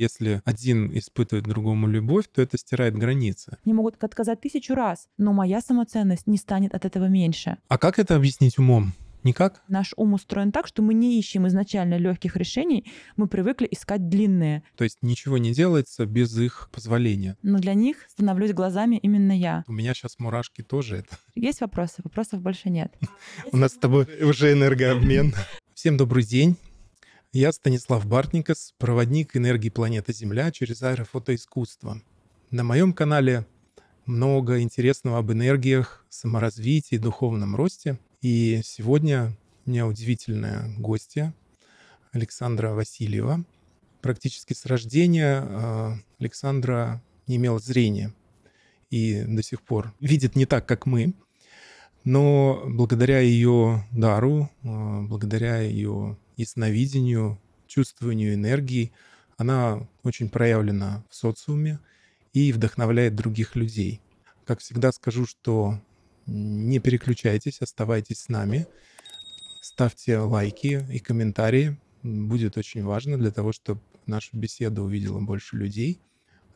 Если один испытывает другому любовь, то это стирает границы. Мне могут отказать тысячу раз, но моя самоценность не станет от этого меньше. А как это объяснить умом? Никак? Наш ум устроен так, что мы не ищем изначально легких решений, мы привыкли искать длинные. То есть ничего не делается без их позволения. Но для них становлюсь глазами именно я. У меня сейчас мурашки тоже это. Есть вопросы? Вопросов больше нет. У нас с тобой уже энергообмен. Всем добрый день. Я Станислав Бартникас, проводник энергии планеты Земля через аэрофотоискусство. На моем канале много интересного об энергиях, саморазвитии, духовном росте. И сегодня у меня удивительная гостья Александра Васильева. Практически с рождения а, Александра не имела зрения и до сих пор видит не так, как мы. Но благодаря ее дару, а, благодаря ее ясновидению, чувствованию энергии. Она очень проявлена в социуме и вдохновляет других людей. Как всегда скажу, что не переключайтесь, оставайтесь с нами, ставьте лайки и комментарии. Будет очень важно для того, чтобы нашу беседу увидела больше людей.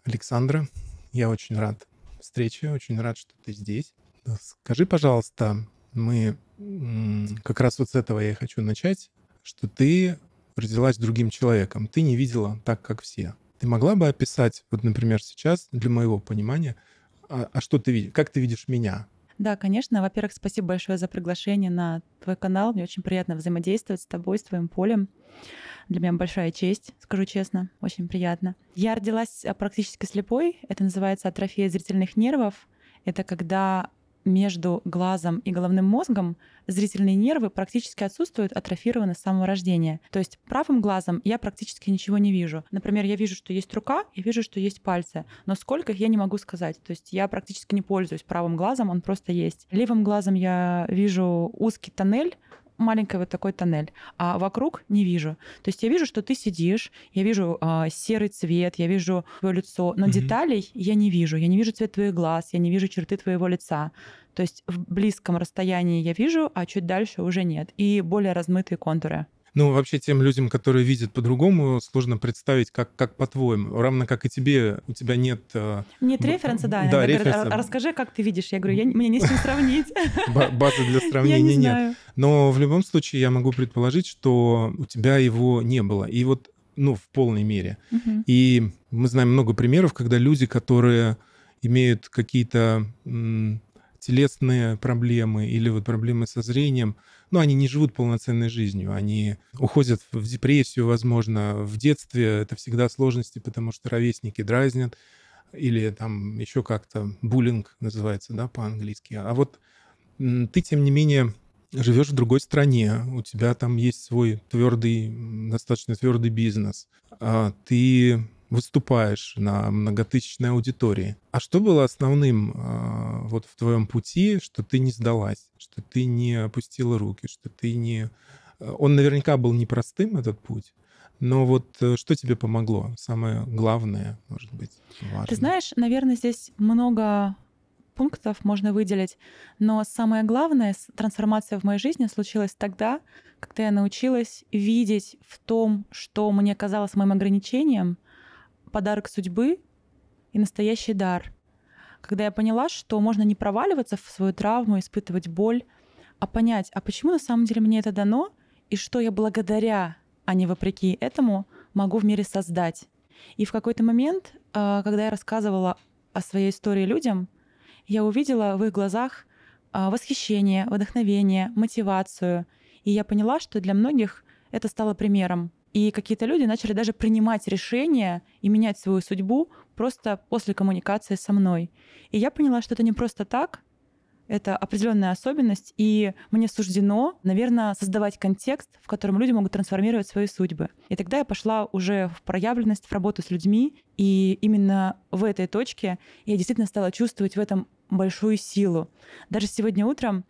Александра, я очень рад встрече, очень рад, что ты здесь. Скажи, пожалуйста, мы как раз вот с этого я и хочу начать что ты родилась другим человеком, ты не видела так, как все. Ты могла бы описать, вот, например, сейчас, для моего понимания, а, а что ты видишь, как ты видишь меня? Да, конечно. Во-первых, спасибо большое за приглашение на твой канал. Мне очень приятно взаимодействовать с тобой, с твоим полем. Для меня большая честь, скажу честно, очень приятно. Я родилась а, практически слепой. Это называется атрофия зрительных нервов. Это когда между глазом и головным мозгом зрительные нервы практически отсутствуют, атрофированы с самого рождения. То есть правым глазом я практически ничего не вижу. Например, я вижу, что есть рука, я вижу, что есть пальцы, но сколько их я не могу сказать. То есть я практически не пользуюсь правым глазом, он просто есть. Левым глазом я вижу узкий тоннель, маленький вот такой тоннель, а вокруг не вижу. То есть я вижу, что ты сидишь, я вижу э, серый цвет, я вижу твое лицо, но mm деталей я не вижу. Я не вижу цвет твоих глаз, я не вижу черты твоего лица. То есть в близком расстоянии я вижу, а чуть дальше уже нет. И более размытые контуры. Ну, вообще тем людям, которые видят по-другому, сложно представить, как, как по-твоему. Равно как и тебе, у тебя нет... Э, нет референса, да. да «А, референса. Говорят, а расскажи, как ты видишь. Я говорю, я, мне не с ним сравнить. Базы для сравнения нет. Но в любом случае я могу предположить, что у тебя его не было. И вот, ну, в полной мере. И мы знаем много примеров, когда люди, которые имеют какие-то телесные проблемы или вот проблемы со зрением, ну, они не живут полноценной жизнью, они уходят в депрессию, возможно, в детстве. Это всегда сложности, потому что ровесники дразнят или там еще как-то буллинг называется, да, по-английски. А вот ты, тем не менее, живешь в другой стране, у тебя там есть свой твердый, достаточно твердый бизнес, а ты выступаешь на многотысячной аудитории. А что было основным э, вот в твоем пути, что ты не сдалась, что ты не опустила руки, что ты не... Э, он наверняка был непростым, этот путь. Но вот э, что тебе помогло? Самое главное, может быть, важное. Ты знаешь, наверное, здесь много пунктов можно выделить, но самое главное, трансформация в моей жизни случилась тогда, когда я научилась видеть в том, что мне казалось моим ограничением, подарок судьбы и настоящий дар. Когда я поняла, что можно не проваливаться в свою травму, испытывать боль, а понять, а почему на самом деле мне это дано, и что я благодаря, а не вопреки этому, могу в мире создать. И в какой-то момент, а, когда я рассказывала о своей истории людям, я увидела в их глазах а, восхищение, вдохновение, мотивацию. И я поняла, что для многих это стало примером — и какие-то люди начали даже принимать решения и менять свою судьбу просто после коммуникации со мной. И я поняла, что это не просто так, это определенная особенность, и мне суждено, наверное, создавать контекст, в котором люди могут трансформировать свои судьбы. И тогда я пошла уже в проявленность, в работу с людьми, и именно в этой точке я действительно стала чувствовать в этом большую силу. Даже сегодня утром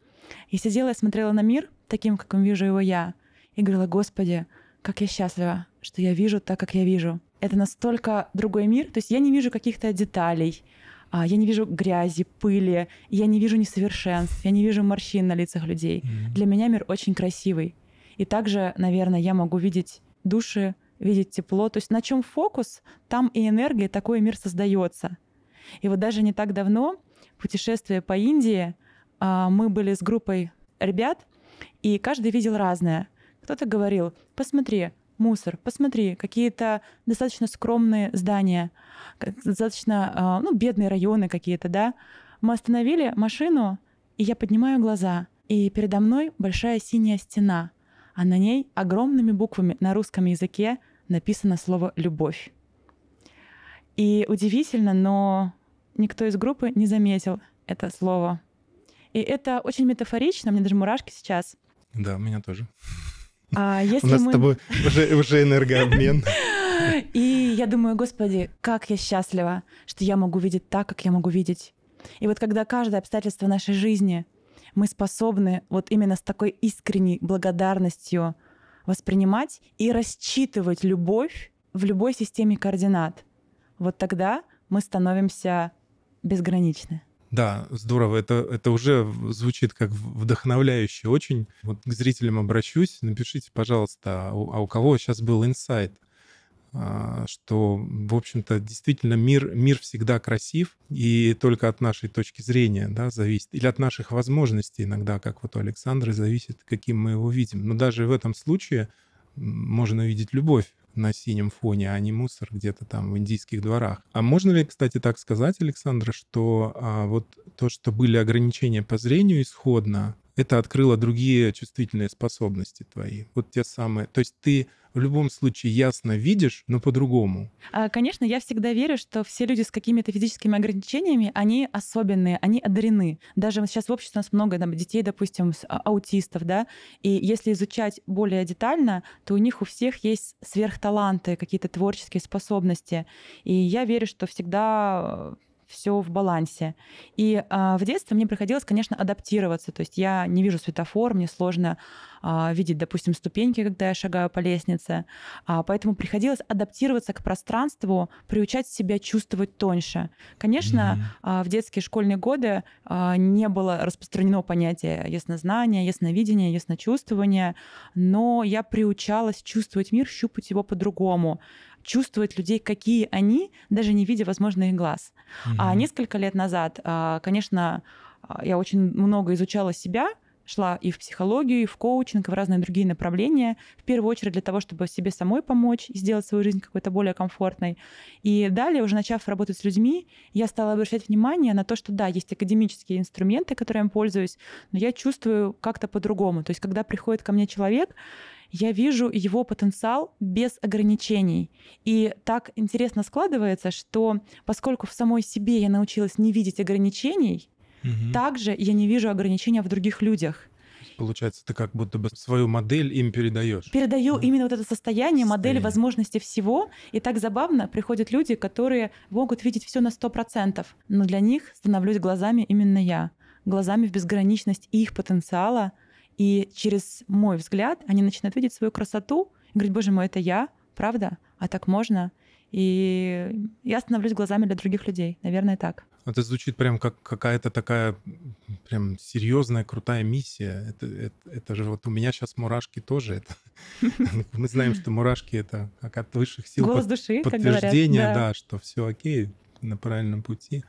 я сидела и смотрела на мир таким, каким вижу его я, и говорила, «Господи, как я счастлива, что я вижу так, как я вижу. Это настолько другой мир. То есть я не вижу каких-то деталей, а, я не вижу грязи, пыли, я не вижу несовершенств, я не вижу морщин на лицах людей. Mm-hmm. Для меня мир очень красивый. И также, наверное, я могу видеть души, видеть тепло. То есть на чем фокус, там и энергия, такой мир создается. И вот даже не так давно, путешествие по Индии, а, мы были с группой ребят, и каждый видел разное. Кто-то говорил, посмотри, мусор, посмотри, какие-то достаточно скромные здания, достаточно а, ну, бедные районы какие-то, да. Мы остановили машину, и я поднимаю глаза, и передо мной большая синяя стена, а на ней огромными буквами на русском языке написано слово «любовь». И удивительно, но никто из группы не заметил это слово. И это очень метафорично, мне даже мурашки сейчас. Да, у меня тоже. А если У нас мы... с тобой уже, уже энергообмен. И я думаю, господи, как я счастлива, что я могу видеть так, как я могу видеть. И вот когда каждое обстоятельство нашей жизни мы способны вот именно с такой искренней благодарностью воспринимать и рассчитывать любовь в любой системе координат, вот тогда мы становимся безграничны. Да, здорово. Это, это уже звучит как вдохновляюще очень. Вот к зрителям обращусь. Напишите, пожалуйста, а у, а кого сейчас был инсайт? А, что, в общем-то, действительно мир, мир всегда красив, и только от нашей точки зрения да, зависит, или от наших возможностей иногда, как вот у Александры, зависит, каким мы его видим. Но даже в этом случае можно видеть любовь на синем фоне, а не мусор где-то там в индийских дворах. А можно ли, кстати, так сказать, Александра, что а, вот то, что были ограничения по зрению исходно, это открыло другие чувствительные способности твои. Вот те самые. То есть ты в любом случае ясно видишь, но по-другому. А, конечно, я всегда верю, что все люди с какими-то физическими ограничениями, они особенные, они одарены. Даже сейчас в обществе у нас много там, детей, допустим, а, аутистов, да, и если изучать более детально, то у них у всех есть сверхталанты, какие-то творческие способности. И я верю, что всегда все в балансе. И а, в детстве мне приходилось, конечно, адаптироваться. То есть я не вижу светофор, мне сложно а, видеть, допустим, ступеньки, когда я шагаю по лестнице. А, поэтому приходилось адаптироваться к пространству, приучать себя чувствовать тоньше. Конечно, mm-hmm. а, в детские школьные годы а, не было распространено понятие яснознания, ясновидения, ясночувствования, но я приучалась чувствовать мир, щупать его по-другому чувствовать людей, какие они, даже не видя, возможных глаз. Mm-hmm. А несколько лет назад, а, конечно, а, я очень много изучала себя, шла и в психологию, и в коучинг, и в разные другие направления, в первую очередь для того, чтобы себе самой помочь и сделать свою жизнь какой-то более комфортной. И далее, уже начав работать с людьми, я стала обращать внимание на то, что да, есть академические инструменты, которыми я пользуюсь, но я чувствую как-то по-другому. То есть, когда приходит ко мне человек, я вижу его потенциал без ограничений. И так интересно складывается, что поскольку в самой себе я научилась не видеть ограничений, Угу. Также я не вижу ограничения в других людях. Получается, ты как будто бы свою модель им передаешь. Передаю да. именно вот это состояние, состояние, модель возможности всего. И так забавно приходят люди, которые могут видеть все на 100%, но для них становлюсь глазами именно я, глазами в безграничность их потенциала. И через мой взгляд они начинают видеть свою красоту и говорить, боже мой, это я, правда? А так можно? И я становлюсь глазами для других людей. Наверное, так. Это звучит прям как какая-то такая прям серьезная, крутая миссия. Это, это, это же вот у меня сейчас мурашки тоже. Это, мы знаем, что мурашки это как от высших сил Голос под, души, подтверждение, да. что все окей, на правильном пути.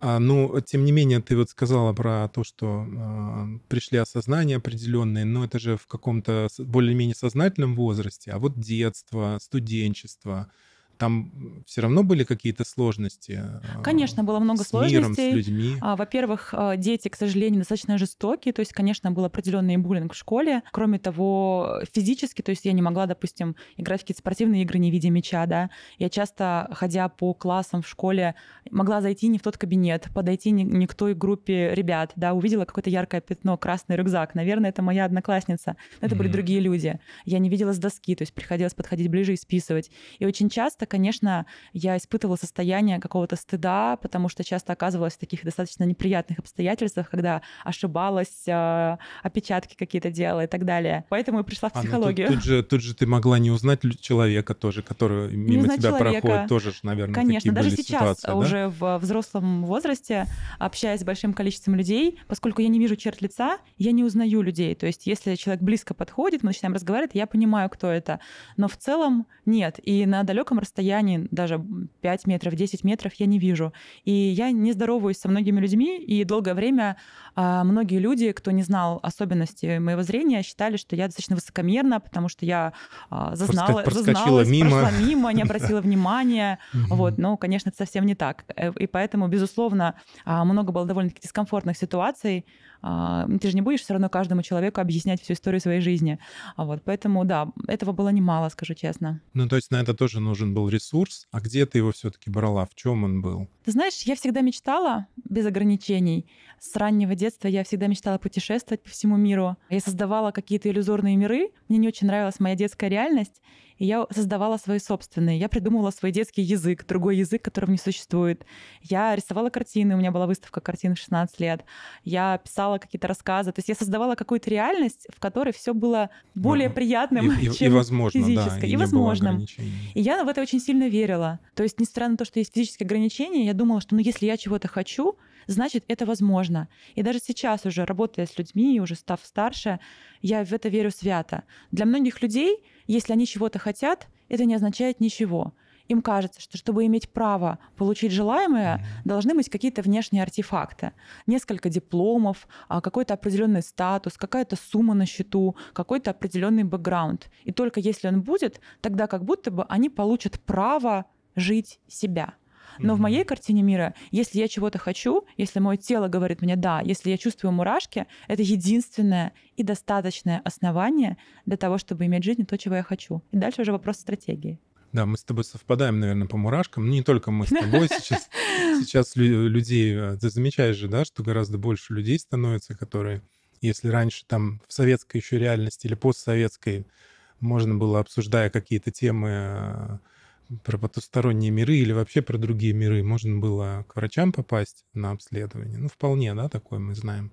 А, ну, тем не менее, ты вот сказала про то, что а, пришли осознания определенные, но это же в каком-то более-менее сознательном возрасте, а вот детство, студенчество, там все равно были какие-то сложности? Э, конечно, было много с сложностей. Миром, с людьми. А, во-первых, э, дети, к сожалению, достаточно жестокие, то есть, конечно, был определенный буллинг в школе. Кроме того, физически, то есть я не могла, допустим, играть в какие-то спортивные игры, не видя мяча, да. Я часто, ходя по классам в школе, могла зайти не в тот кабинет, подойти не, к той группе ребят, да, увидела какое-то яркое пятно, красный рюкзак. Наверное, это моя одноклассница. Но это mm-hmm. были другие люди. Я не видела с доски, то есть приходилось подходить ближе и списывать. И очень часто часто, конечно, я испытывала состояние какого-то стыда, потому что часто оказывалась в таких достаточно неприятных обстоятельствах, когда ошибалась, а, опечатки какие-то делала и так далее. Поэтому и пришла в психологию. А, ну, тут, тут, же, тут же ты могла не узнать человека тоже, который мимо тебя человека. проходит, тоже, наверное, Конечно, такие даже были сейчас ситуации, да? уже в взрослом возрасте, общаясь с большим количеством людей, поскольку я не вижу черт лица, я не узнаю людей. То есть если человек близко подходит, мы начинаем разговаривать, я понимаю, кто это. Но в целом нет. И на далеком расстоянии расстоянии, даже 5 метров, 10 метров, я не вижу. И я не здороваюсь со многими людьми, и долгое время а, многие люди, кто не знал особенности моего зрения, считали, что я достаточно высокомерна, потому что я а, зазнала, зазналась, мимо. прошла мимо, не обратила внимания. Вот. Но, конечно, это совсем не так. Э, и поэтому, безусловно, а, много было довольно-таки дискомфортных ситуаций, а, ты же не будешь все равно каждому человеку объяснять всю историю своей жизни. А вот, поэтому, да, этого было немало, скажу честно. Ну, то есть на это тоже нужен был ресурс. А где ты его все-таки брала? В чем он был? Ты знаешь, я всегда мечтала без ограничений. С раннего детства я всегда мечтала путешествовать по всему миру. Я создавала какие-то иллюзорные миры. Мне не очень нравилась моя детская реальность. И я создавала свои собственные. Я придумывала свой детский язык, другой язык, которого не существует. Я рисовала картины, у меня была выставка картин в 16 лет. Я писала какие-то рассказы. То есть я создавала какую-то реальность, в которой все было более приятным, и, чем и, возможно, физическое. Да, и, и возможным. И я в это очень сильно верила. То есть, несмотря на то, что есть физические ограничения, я думала, что ну, если я чего-то хочу, значит, это возможно. И даже сейчас уже, работая с людьми, уже став старше, я в это верю свято. Для многих людей, если они чего-то хотят, это не означает ничего. Им кажется, что чтобы иметь право получить желаемое, должны быть какие-то внешние артефакты. Несколько дипломов, а, какой-то определенный статус, какая-то сумма на счету, какой-то определенный бэкграунд. И только если он будет, тогда как будто бы они получат право жить себя. Но в моей картине мира, если я чего-то хочу, если мое тело говорит мне да, если я чувствую мурашки, это единственное и достаточное основание для того, чтобы иметь в жизни то, чего я хочу. И дальше уже вопрос стратегии. Да, мы с тобой совпадаем, наверное, по мурашкам. Не только мы с тобой сейчас. Сейчас людей, э, ты замечаешь же, да, что гораздо больше людей становится, которые, если раньше там в советской еще реальности или постсоветской можно было, обсуждая какие-то темы, э, про потусторонние миры или вообще про другие миры. Можно было к врачам попасть на обследование. Ну, вполне, да, такое мы знаем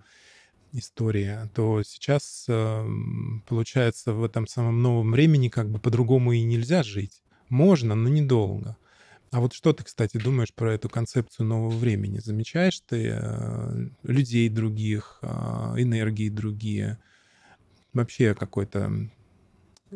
история, а то сейчас эм, получается в этом самом новом времени как бы по-другому и нельзя жить. Можно, но недолго. А вот что ты, кстати, думаешь про эту концепцию нового времени? Замечаешь ты э, людей других, а, энергии другие? Вообще какой-то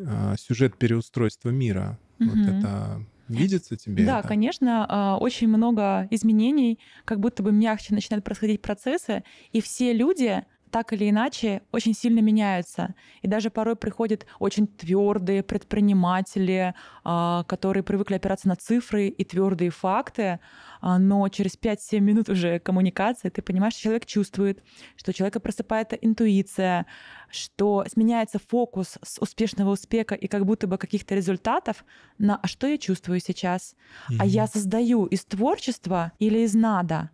а, сюжет переустройства мира. Угу. Вот это видится тебе? Да, это? конечно, а, очень много изменений, как будто бы мягче начинают происходить процессы, и все люди так или иначе очень сильно меняются. И даже порой приходят очень твердые предприниматели, а, которые привыкли опираться на цифры и твердые факты, а, но через 5-7 минут уже коммуникации ты понимаешь, что человек чувствует, что у человека просыпается интуиция, что сменяется фокус с успешного успеха и как будто бы каких-то результатов на «а что я чувствую сейчас?», mm-hmm. «а я создаю из творчества или из надо?»,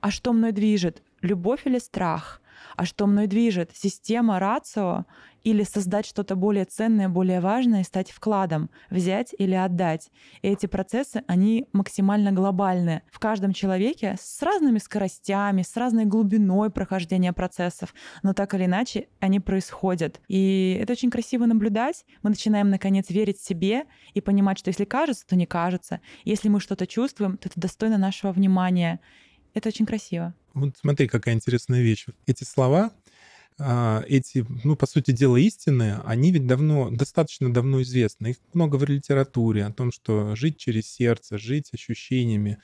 «а что мной движет?», «любовь или страх?», а что мной движет, система, рацио, или создать что-то более ценное, более важное стать вкладом, взять или отдать. И эти процессы, они максимально глобальны. В каждом человеке с разными скоростями, с разной глубиной прохождения процессов, но так или иначе они происходят. И это очень красиво наблюдать. Мы начинаем, наконец, верить себе и понимать, что если кажется, то не кажется. Если мы что-то чувствуем, то это достойно нашего внимания. Это очень красиво. Вот смотри, какая интересная вещь. Эти слова, а, эти, ну, по сути дела, истины, они ведь давно, достаточно давно известны. Их много в литературе о том, что жить через сердце, жить ощущениями.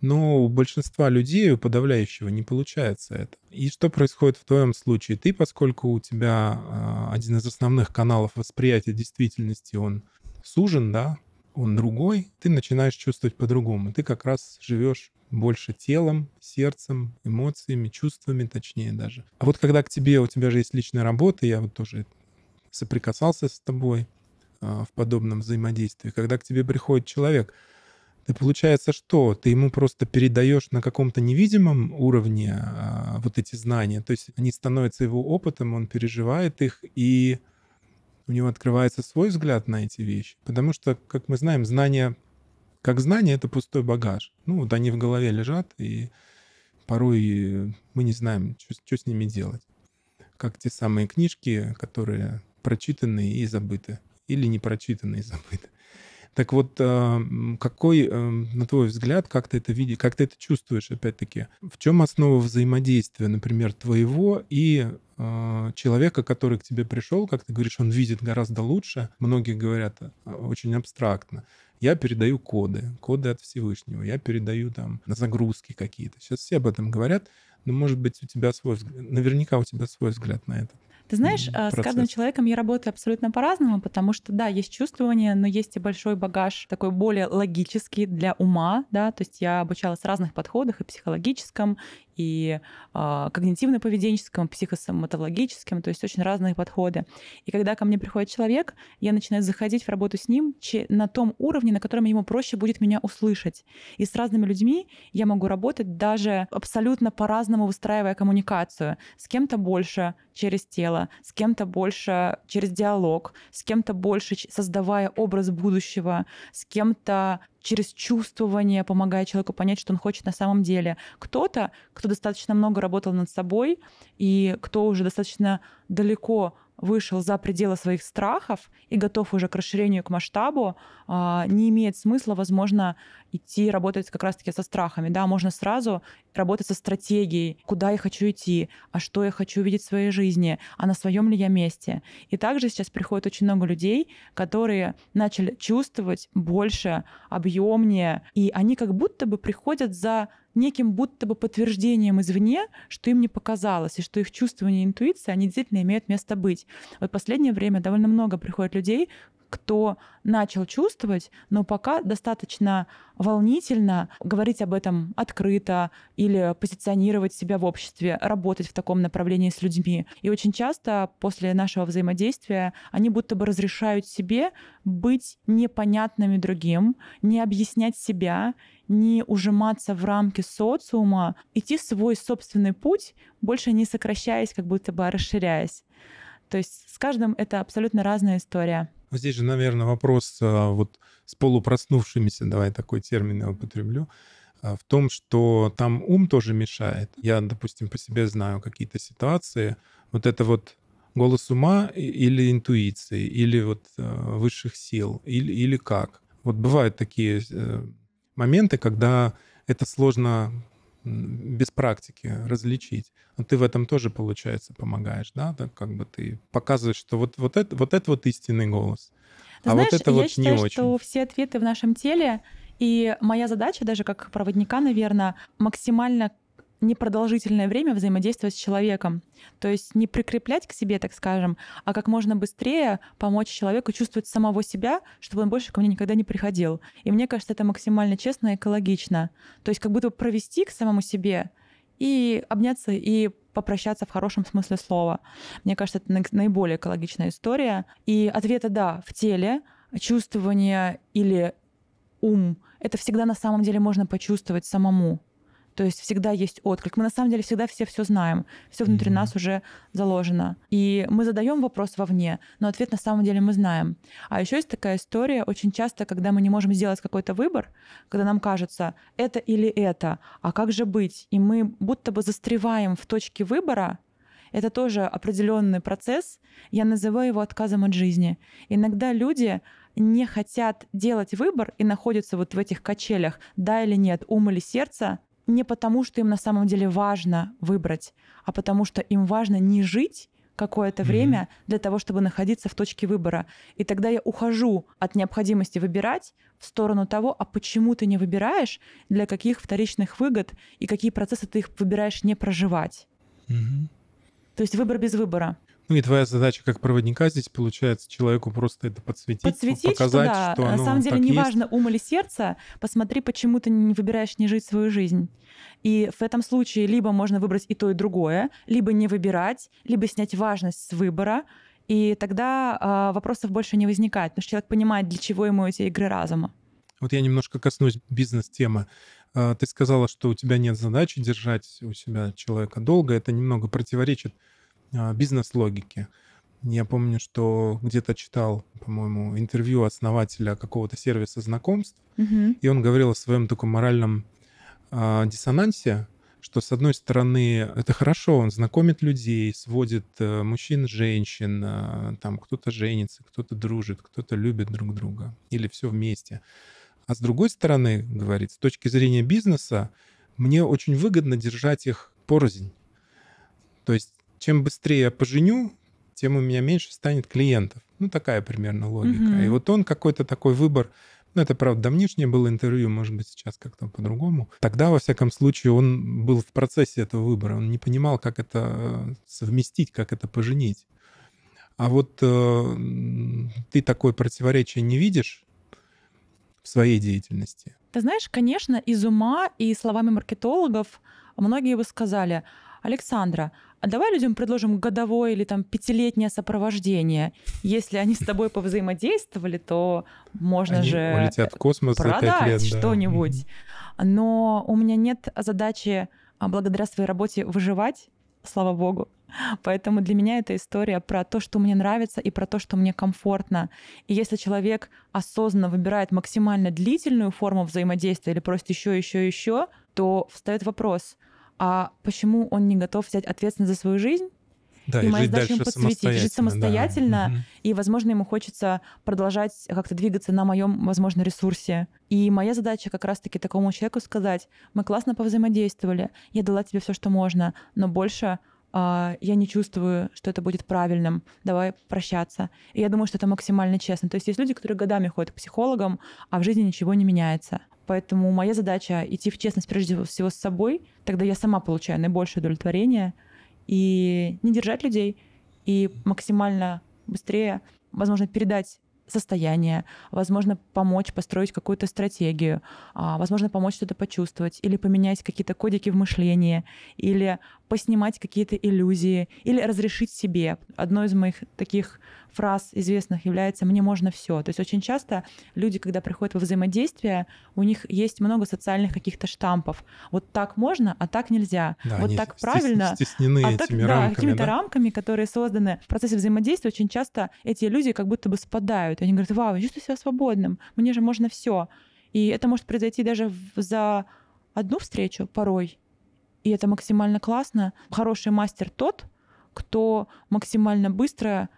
Но у большинства людей, у подавляющего, не получается это. И что происходит в твоем случае? Ты, поскольку у тебя а, один из основных каналов восприятия действительности, он сужен, да, он другой, ты начинаешь чувствовать по-другому. Ты как раз живешь больше телом, сердцем, эмоциями, чувствами точнее даже. А вот когда к тебе, у тебя же есть личная работа, я вот тоже соприкасался с тобой а, в подобном взаимодействии, когда к тебе приходит человек, ты получается что? Ты ему просто передаешь на каком-то невидимом уровне а, вот эти знания, то есть они становятся его опытом, он переживает их, и у него открывается свой взгляд на эти вещи. Потому что, как мы знаем, знания как знание это пустой багаж. Ну, вот они в голове лежат, и порой э, мы не знаем, что с ними делать. Как те самые книжки, которые прочитаны и забыты. Или не прочитаны и забыты. Так вот, э, какой, э, на твой взгляд, как ты это видишь, как ты это чувствуешь, опять-таки? В чем основа взаимодействия, например, твоего и человека, который к тебе пришел, как ты говоришь, он видит гораздо лучше. Многие говорят очень абстрактно. Я передаю коды, коды от Всевышнего, я передаю там загрузки какие-то. Сейчас все об этом говорят, но, может быть, у тебя свой взгляд, наверняка у тебя свой взгляд на это. Ты знаешь, процесс. А, с каждым человеком я работаю абсолютно по-разному, потому что, да, есть чувствование, но есть и большой багаж такой более логический для ума, да, то есть я обучалась в разных подходах, и психологическом, и а, когнитивно-поведенческим, и психосоматологическим, то есть очень разные подходы. И когда ко мне приходит человек, я начинаю заходить в работу с ним на том уровне, на котором ему проще будет меня услышать. И с разными людьми я могу работать даже абсолютно по-разному выстраивая коммуникацию. С кем-то больше через тело, с кем-то больше через диалог, с кем-то больше создавая образ будущего, с кем-то через чувствование помогая человеку понять, что он хочет на самом деле. Кто-то, кто достаточно много работал над собой и кто уже достаточно далеко вышел за пределы своих страхов и готов уже к расширению, к масштабу, а, не имеет смысла, возможно, идти работать как раз-таки со страхами. Да, можно сразу работать со стратегией, куда я хочу идти, а что я хочу видеть в своей жизни, а на своем ли я месте. И также сейчас приходит очень много людей, которые начали чувствовать больше, объемнее, и они как будто бы приходят за неким будто бы подтверждением извне, что им не показалось, и что их чувствование и интуиция, они действительно имеют место быть. Вот в последнее время довольно много приходит людей, кто начал чувствовать, но пока достаточно волнительно говорить об этом открыто или позиционировать себя в обществе, работать в таком направлении с людьми. И очень часто после нашего взаимодействия они будто бы разрешают себе быть непонятными другим, не объяснять себя, не ужиматься в рамки социума, идти свой собственный путь, больше не сокращаясь, как будто бы а расширяясь. То есть с каждым это абсолютно разная история. Но здесь же, наверное, вопрос а, вот с полупроснувшимися, давай такой термин я употреблю, а, в том, что там ум тоже мешает. Я, допустим, по себе знаю какие-то ситуации. Вот это вот голос ума или интуиции, или вот а, высших сил, или, или как. Вот бывают такие э, моменты, когда это сложно без практики различить. Но ну, ты в этом тоже, получается, помогаешь, да? Так как бы ты показываешь, что вот, вот, это, вот это вот истинный голос, ты а знаешь, вот это я вот считаю, не очень. что все ответы в нашем теле, и моя задача даже как проводника, наверное, максимально непродолжительное время взаимодействовать с человеком. То есть не прикреплять к себе, так скажем, а как можно быстрее помочь человеку чувствовать самого себя, чтобы он больше ко мне никогда не приходил. И мне кажется, это максимально честно и экологично. То есть как будто провести к самому себе и обняться и попрощаться в хорошем смысле слова. Мне кажется, это наиболее экологичная история. И ответа «да» в теле, чувствование или ум — это всегда на самом деле можно почувствовать самому. То есть всегда есть отклик. Мы на самом деле всегда все все знаем, все внутри mm-hmm. нас уже заложено. И мы задаем вопрос вовне, но ответ на самом деле мы знаем. А еще есть такая история, очень часто, когда мы не можем сделать какой-то выбор, когда нам кажется это или это, а как же быть? И мы будто бы застреваем в точке выбора. Это тоже определенный процесс. Я называю его отказом от жизни. Иногда люди не хотят делать выбор и находятся вот в этих качелях, да или нет, ум или сердце, не потому, что им на самом деле важно выбрать, а потому что им важно не жить какое-то mm-hmm. время для того, чтобы находиться в точке выбора. И тогда я ухожу от необходимости выбирать в сторону того, а почему ты не выбираешь, для каких вторичных выгод и какие процессы ты их выбираешь не проживать. Mm-hmm. То есть выбор без выбора. Ну и твоя задача как проводника здесь получается человеку просто это подсветить, подсветить показать, что, да. что оно на самом деле неважно ум или сердце, посмотри, почему ты не выбираешь не жить свою жизнь. И в этом случае либо можно выбрать и то и другое, либо не выбирать, либо снять важность с выбора, и тогда э, вопросов больше не возникает, потому что человек понимает, для чего ему эти игры разума. Вот я немножко коснусь бизнес-темы. А, ты сказала, что у тебя нет задачи держать у себя человека долго. Это немного противоречит а, бизнес-логики. Я помню, что где-то читал, по-моему, интервью основателя какого-то сервиса знакомств, угу. и он говорил о своем таком моральном э, диссонансе, что, с одной стороны, это хорошо, он знакомит людей, сводит э, мужчин, женщин, э, там кто-то женится, кто-то дружит, кто-то любит друг друга, или все вместе. А с другой стороны, говорит, с точки зрения бизнеса, мне очень выгодно держать их порознь. То есть чем быстрее я поженю, тем у меня меньше станет клиентов. Ну, такая примерно логика. mm И вот он какой-то такой выбор ну, это, правда, давнишнее было интервью, может быть, сейчас как-то по-другому. Тогда, во всяком случае, он был в процессе этого выбора. Он не понимал, как это э, совместить, как это поженить. А вот э, ты такое противоречие не видишь в своей деятельности? Ты знаешь, конечно, из ума и словами маркетологов многие бы сказали, Александра, а давай людям предложим годовое или там пятилетнее сопровождение. Если они с тобой повзаимодействовали, то можно они же улетят в космос продать лет, что-нибудь. Но у меня нет задачи а, благодаря своей работе выживать, слава богу. Поэтому для меня эта история про то, что мне нравится и про то, что мне комфортно. И если человек осознанно выбирает максимально длительную форму взаимодействия или просто еще, еще, еще, то встает вопрос — а почему он не готов взять ответственность за свою жизнь, да, и, и моя задача ему подсветить, жить самостоятельно, да. и, возможно, ему хочется продолжать как-то двигаться на моем, возможно, ресурсе. И моя задача как раз-таки такому человеку сказать, мы классно повзаимодействовали, я дала тебе все, что можно, но больше э, я не чувствую, что это будет правильным, давай прощаться. И я думаю, что это максимально честно. То есть есть люди, которые годами ходят к психологам, а в жизни ничего не меняется. Поэтому моя задача — идти в честность прежде всего с собой, тогда я сама получаю наибольшее удовлетворение, и не держать людей, и максимально быстрее, возможно, передать состояние, возможно, помочь построить какую-то стратегию, а, возможно, помочь что-то почувствовать или поменять какие-то кодики в мышлении, или поснимать какие-то иллюзии или разрешить себе. Одной из моих таких фраз известных является «мне можно все». То есть очень часто люди, когда приходят во взаимодействие, у них есть много социальных каких-то штампов. Вот так можно, а так нельзя. Да, вот так правильно, стеснены а так, этими да, рамками, какими-то да? рамками, которые созданы в процессе взаимодействия, очень часто эти люди как будто бы спадают. Они говорят, вау, я чувствую себя свободным, мне же можно все. И это может произойти даже за одну встречу порой, и это максимально классно. Хороший мастер тот, кто максимально быстро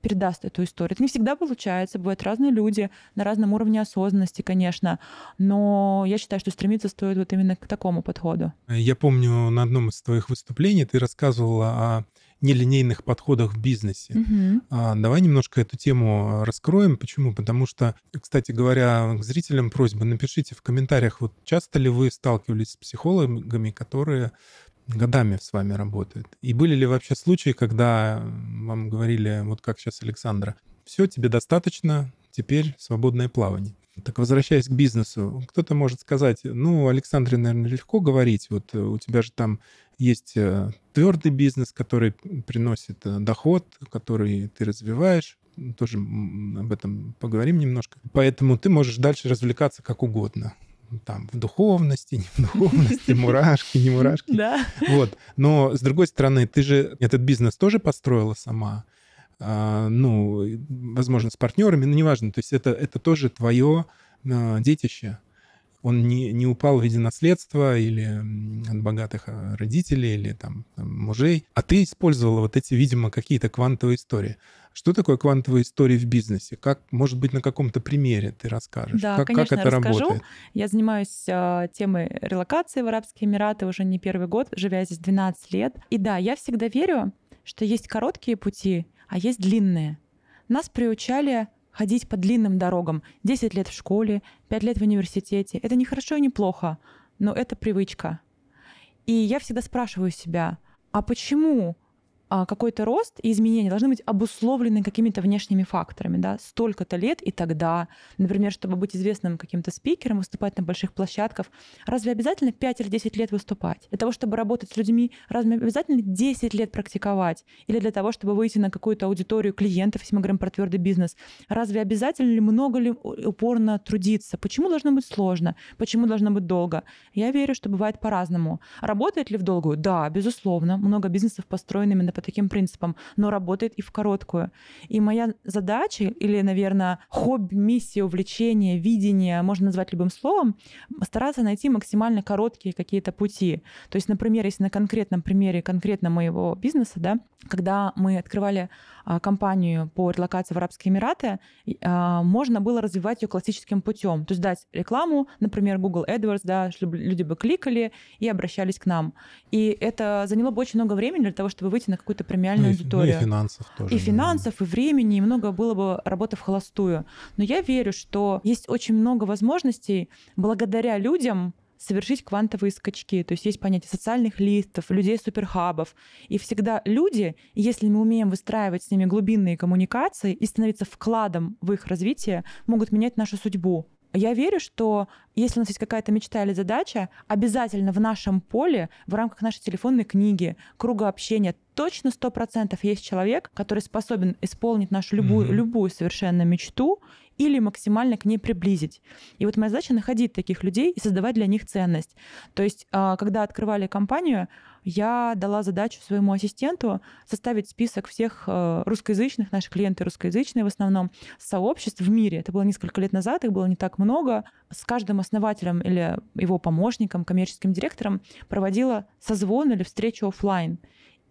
передаст эту историю. Это не всегда получается, бывают разные люди на разном уровне осознанности, конечно, но я считаю, что стремиться стоит вот именно к такому подходу. Я помню на одном из твоих выступлений ты рассказывала о нелинейных подходах в бизнесе. Угу. давай немножко эту тему а, раскроем. Почему? Потому что, кстати говоря, к зрителям просьба, напишите в комментариях, вот часто ли вы сталкивались с психологами, которые годами с вами работают. И были ли вообще случаи, когда вам говорили, вот как сейчас Александра, все, тебе достаточно, теперь свободное плавание. Так возвращаясь к бизнесу, кто-то может сказать, ну, Александре, наверное, легко говорить, вот э, у тебя же там есть э, твердый бизнес, который приносит э, доход, который ты развиваешь. Тоже об этом поговорим немножко. Поэтому ты можешь дальше развлекаться как угодно там в духовности, не в духовности, мурашки, не мурашки. Да. Вот. Но с другой стороны, ты же этот бизнес тоже построила сама. А, ну, возможно, с партнерами, но ну, неважно. То есть это, это тоже твое э, детище он не, не упал в виде наследства или от богатых а, родителей или там, там мужей, а ты использовала вот эти, видимо, какие-то квантовые истории. Что такое квантовые истории в бизнесе? Как, может быть, на каком-то примере ты расскажешь? Да, как, конечно, как это расскажу. работает? Я занимаюсь э, темой релокации в Арабские Эмираты уже не первый год, живя здесь 12 лет. И да, я всегда верю, что есть короткие пути, а есть длинные. Нас приучали ходить по длинным дорогам. 10 лет в школе, 5 лет в университете. Это не хорошо и не плохо, но это привычка. И я всегда спрашиваю себя, а почему а, какой-то рост и изменения должны быть обусловлены какими-то внешними факторами, да, столько-то лет и тогда, например, чтобы быть известным каким-то спикером, выступать на больших площадках, разве обязательно 5 или 10 лет выступать? Для того, чтобы работать с людьми, разве обязательно 10 лет практиковать? Или для того, чтобы выйти на какую-то аудиторию клиентов, если мы говорим про твердый бизнес, разве обязательно ли много ли упорно трудиться? Почему должно быть сложно? Почему должно быть долго? Я верю, что бывает по-разному. Работает ли в долгую? Да, безусловно. Много бизнесов построены именно по таким принципам, но работает и в короткую. И моя задача или, наверное, хобби, миссия, увлечение, видение, можно назвать любым словом, стараться найти максимально короткие какие-то пути. То есть, например, если на конкретном примере конкретно моего бизнеса, да, когда мы открывали а, компанию по релокации в Арабские Эмираты, а, можно было развивать ее классическим путем. То есть дать рекламу, например, Google AdWords, да, чтобы люди бы кликали и обращались к нам. И это заняло бы очень много времени для того, чтобы выйти на какую-то премиальную ну, аудиторию. И, ну, и финансов тоже. И финансов, и времени, и много было бы работы в холостую. Но я верю, что есть очень много возможностей благодаря людям, совершить квантовые скачки. То есть есть понятие социальных листов, людей суперхабов. И всегда люди, если мы умеем выстраивать с ними глубинные коммуникации и становиться вкладом в их развитие, могут менять нашу судьбу. Я верю, что если у нас есть какая-то мечта или задача, обязательно в нашем поле, в рамках нашей телефонной книги, круга общения, точно сто процентов есть человек, который способен исполнить нашу любую, mm-hmm. любую совершенно мечту или максимально к ней приблизить. И вот моя задача находить таких людей и создавать для них ценность. То есть, а, когда открывали компанию, я дала задачу своему ассистенту составить список всех э, русскоязычных, наши клиенты русскоязычные в основном, сообществ в мире. Это было несколько лет назад, их было не так много. С каждым основателем или его помощником, коммерческим директором проводила созвон или встречу офлайн.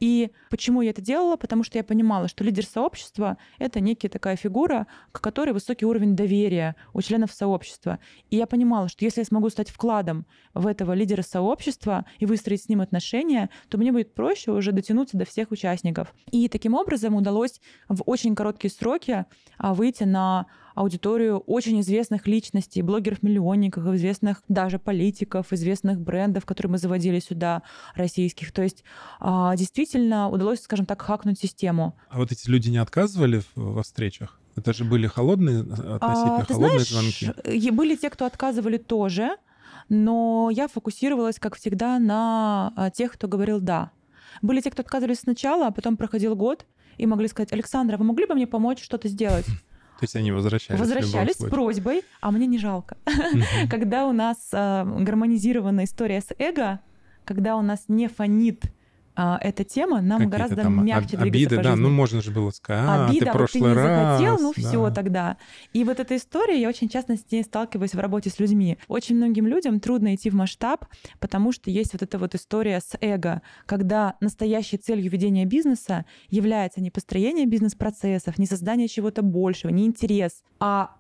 И почему я это делала? Потому что я понимала, что лидер сообщества — это некая такая фигура, к которой высокий уровень доверия у членов сообщества. И я понимала, что если я смогу стать вкладом в этого лидера сообщества и выстроить с ним отношения, то мне будет проще уже дотянуться до всех участников. И таким образом удалось в очень короткие сроки а, выйти на аудиторию очень известных личностей, блогеров-миллионников, известных даже политиков, известных брендов, которые мы заводили сюда, российских. То есть а, действительно удалось, скажем так, хакнуть систему. А вот эти люди не отказывали во встречах? Это же были холодные, э, а, относительно а, холодные знаешь, звонки. Были те, кто отказывали тоже, но я фокусировалась, как всегда, на а, тех, кто говорил «да». Были те, кто отказывались сначала, а потом проходил год, и могли сказать, Александра, вы могли бы мне помочь что-то сделать? То есть они возвращались? Возвращались с просьбой, а мне не жалко. Когда у нас а, гармонизирована история с эго, когда у нас не фонит а, эта тема нам Какие гораздо там мягче об, обиды, да, ну можно же было сказать, а, обида, ты вот прошлый ты не раз, захотел, ну да. все тогда. И вот эта история, я очень часто с ней сталкиваюсь в работе с людьми. Очень многим людям трудно идти в масштаб, потому что есть вот эта вот история с эго, когда настоящей целью ведения бизнеса является не построение бизнес-процессов, не создание чего-то большего, не интерес, а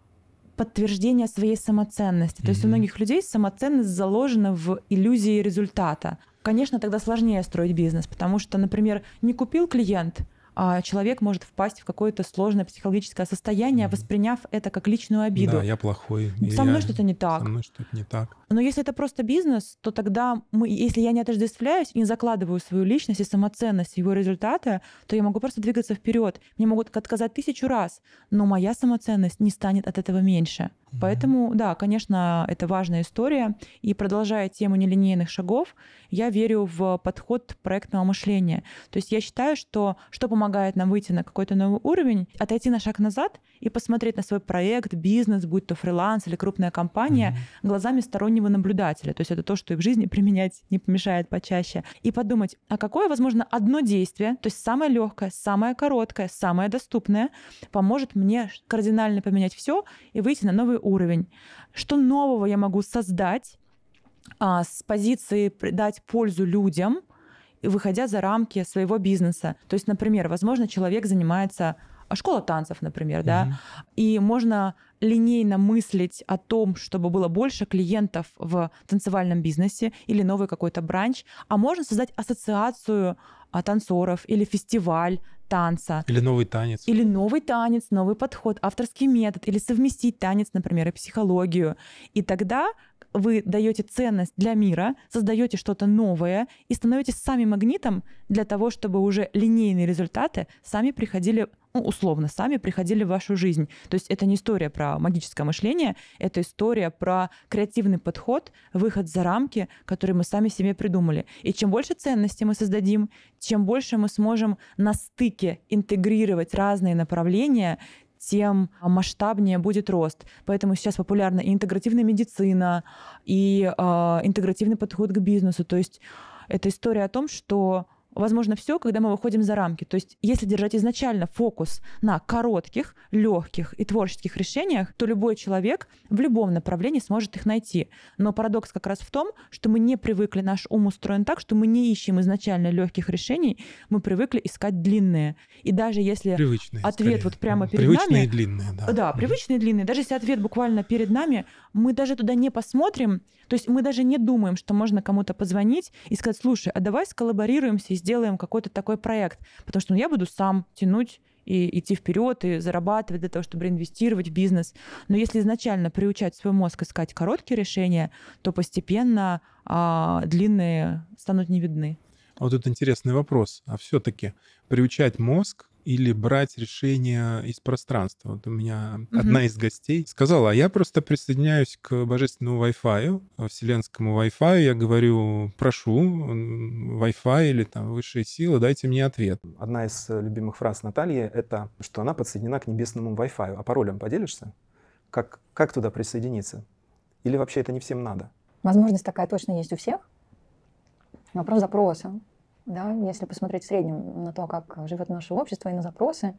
подтверждение своей самоценности. Mm-hmm. То есть у многих людей самоценность заложена в иллюзии результата конечно, тогда сложнее строить бизнес, потому что, например, не купил клиент, а человек может впасть в какое-то сложное психологическое состояние, восприняв это как личную обиду. Да, я плохой. Со мной что-то не так. Со мной что-то не так. Но если это просто бизнес, то тогда, мы, если я не отождествляюсь и не закладываю свою личность и самоценность его результаты, то я могу просто двигаться вперед. Мне могут отказать тысячу раз, но моя самоценность не станет от этого меньше. Поэтому, да, конечно, это важная история. И продолжая тему нелинейных шагов, я верю в подход проектного мышления. То есть я считаю, что что помогает нам выйти на какой-то новый уровень, отойти на шаг назад — и посмотреть на свой проект, бизнес, будь то фриланс или крупная компания, mm-hmm. глазами стороннего наблюдателя. То есть это то, что и в жизни применять не помешает почаще. И подумать, а какое, возможно, одно действие, то есть самое легкое, самое короткое, самое доступное, поможет мне кардинально поменять все и выйти на новый уровень. Что нового я могу создать а, с позиции дать пользу людям, выходя за рамки своего бизнеса. То есть, например, возможно, человек занимается а школа танцев, например, mm-hmm. да, и можно линейно мыслить о том, чтобы было больше клиентов в танцевальном бизнесе или новый какой-то бранч, а можно создать ассоциацию а, танцоров или фестиваль танца. Или новый танец. Или новый танец, новый подход, авторский метод, или совместить танец, например, и психологию. И тогда вы даете ценность для мира, создаете что-то новое и становитесь сами магнитом для того, чтобы уже линейные результаты сами приходили ну, условно, сами приходили в вашу жизнь. То есть это не история про магическое мышление, это история про креативный подход, выход за рамки, который мы сами себе придумали. И чем больше ценности мы создадим, чем больше мы сможем на стыке интегрировать разные направления, тем а, масштабнее будет рост. Поэтому сейчас популярна и интегративная медицина, и э, интегративный подход к бизнесу. То есть это история о том, что возможно все, когда мы выходим за рамки. То есть, если держать изначально фокус на коротких, легких и творческих решениях, то любой человек в любом направлении сможет их найти. Но парадокс как раз в том, что мы не привыкли, наш ум устроен так, что мы не ищем изначально легких решений, мы привыкли искать длинные. И даже если привычные, ответ скорее. вот прямо перед привычные нами... Привычные длинные, да. Да, привычные mm длинные. Даже если ответ буквально перед нами, мы даже туда не посмотрим, то есть мы даже не думаем, что можно кому-то позвонить и сказать, слушай, а давай сколлаборируемся и сделаем какой-то такой проект, потому что ну, я буду сам тянуть и идти вперед, и зарабатывать для того, чтобы реинвестировать в бизнес. Но если изначально приучать свой мозг искать короткие решения, то постепенно а, длинные станут не видны. А вот это интересный вопрос. А все-таки приучать мозг или брать решения из пространства. Вот у меня угу. одна из гостей сказала, а я просто присоединяюсь к божественному Wi-Fi, э, вселенскому Wi-Fi, я говорю, прошу, Wi-Fi или там высшие силы, дайте мне ответ. Одна из э, любимых фраз Натальи — это, что она подсоединена к небесному Wi-Fi. А паролем поделишься? Как, как туда присоединиться? Или вообще это не всем надо? Возможность такая точно есть у всех. Вопрос запроса да, если посмотреть в среднем на то, как живет наше общество и на запросы,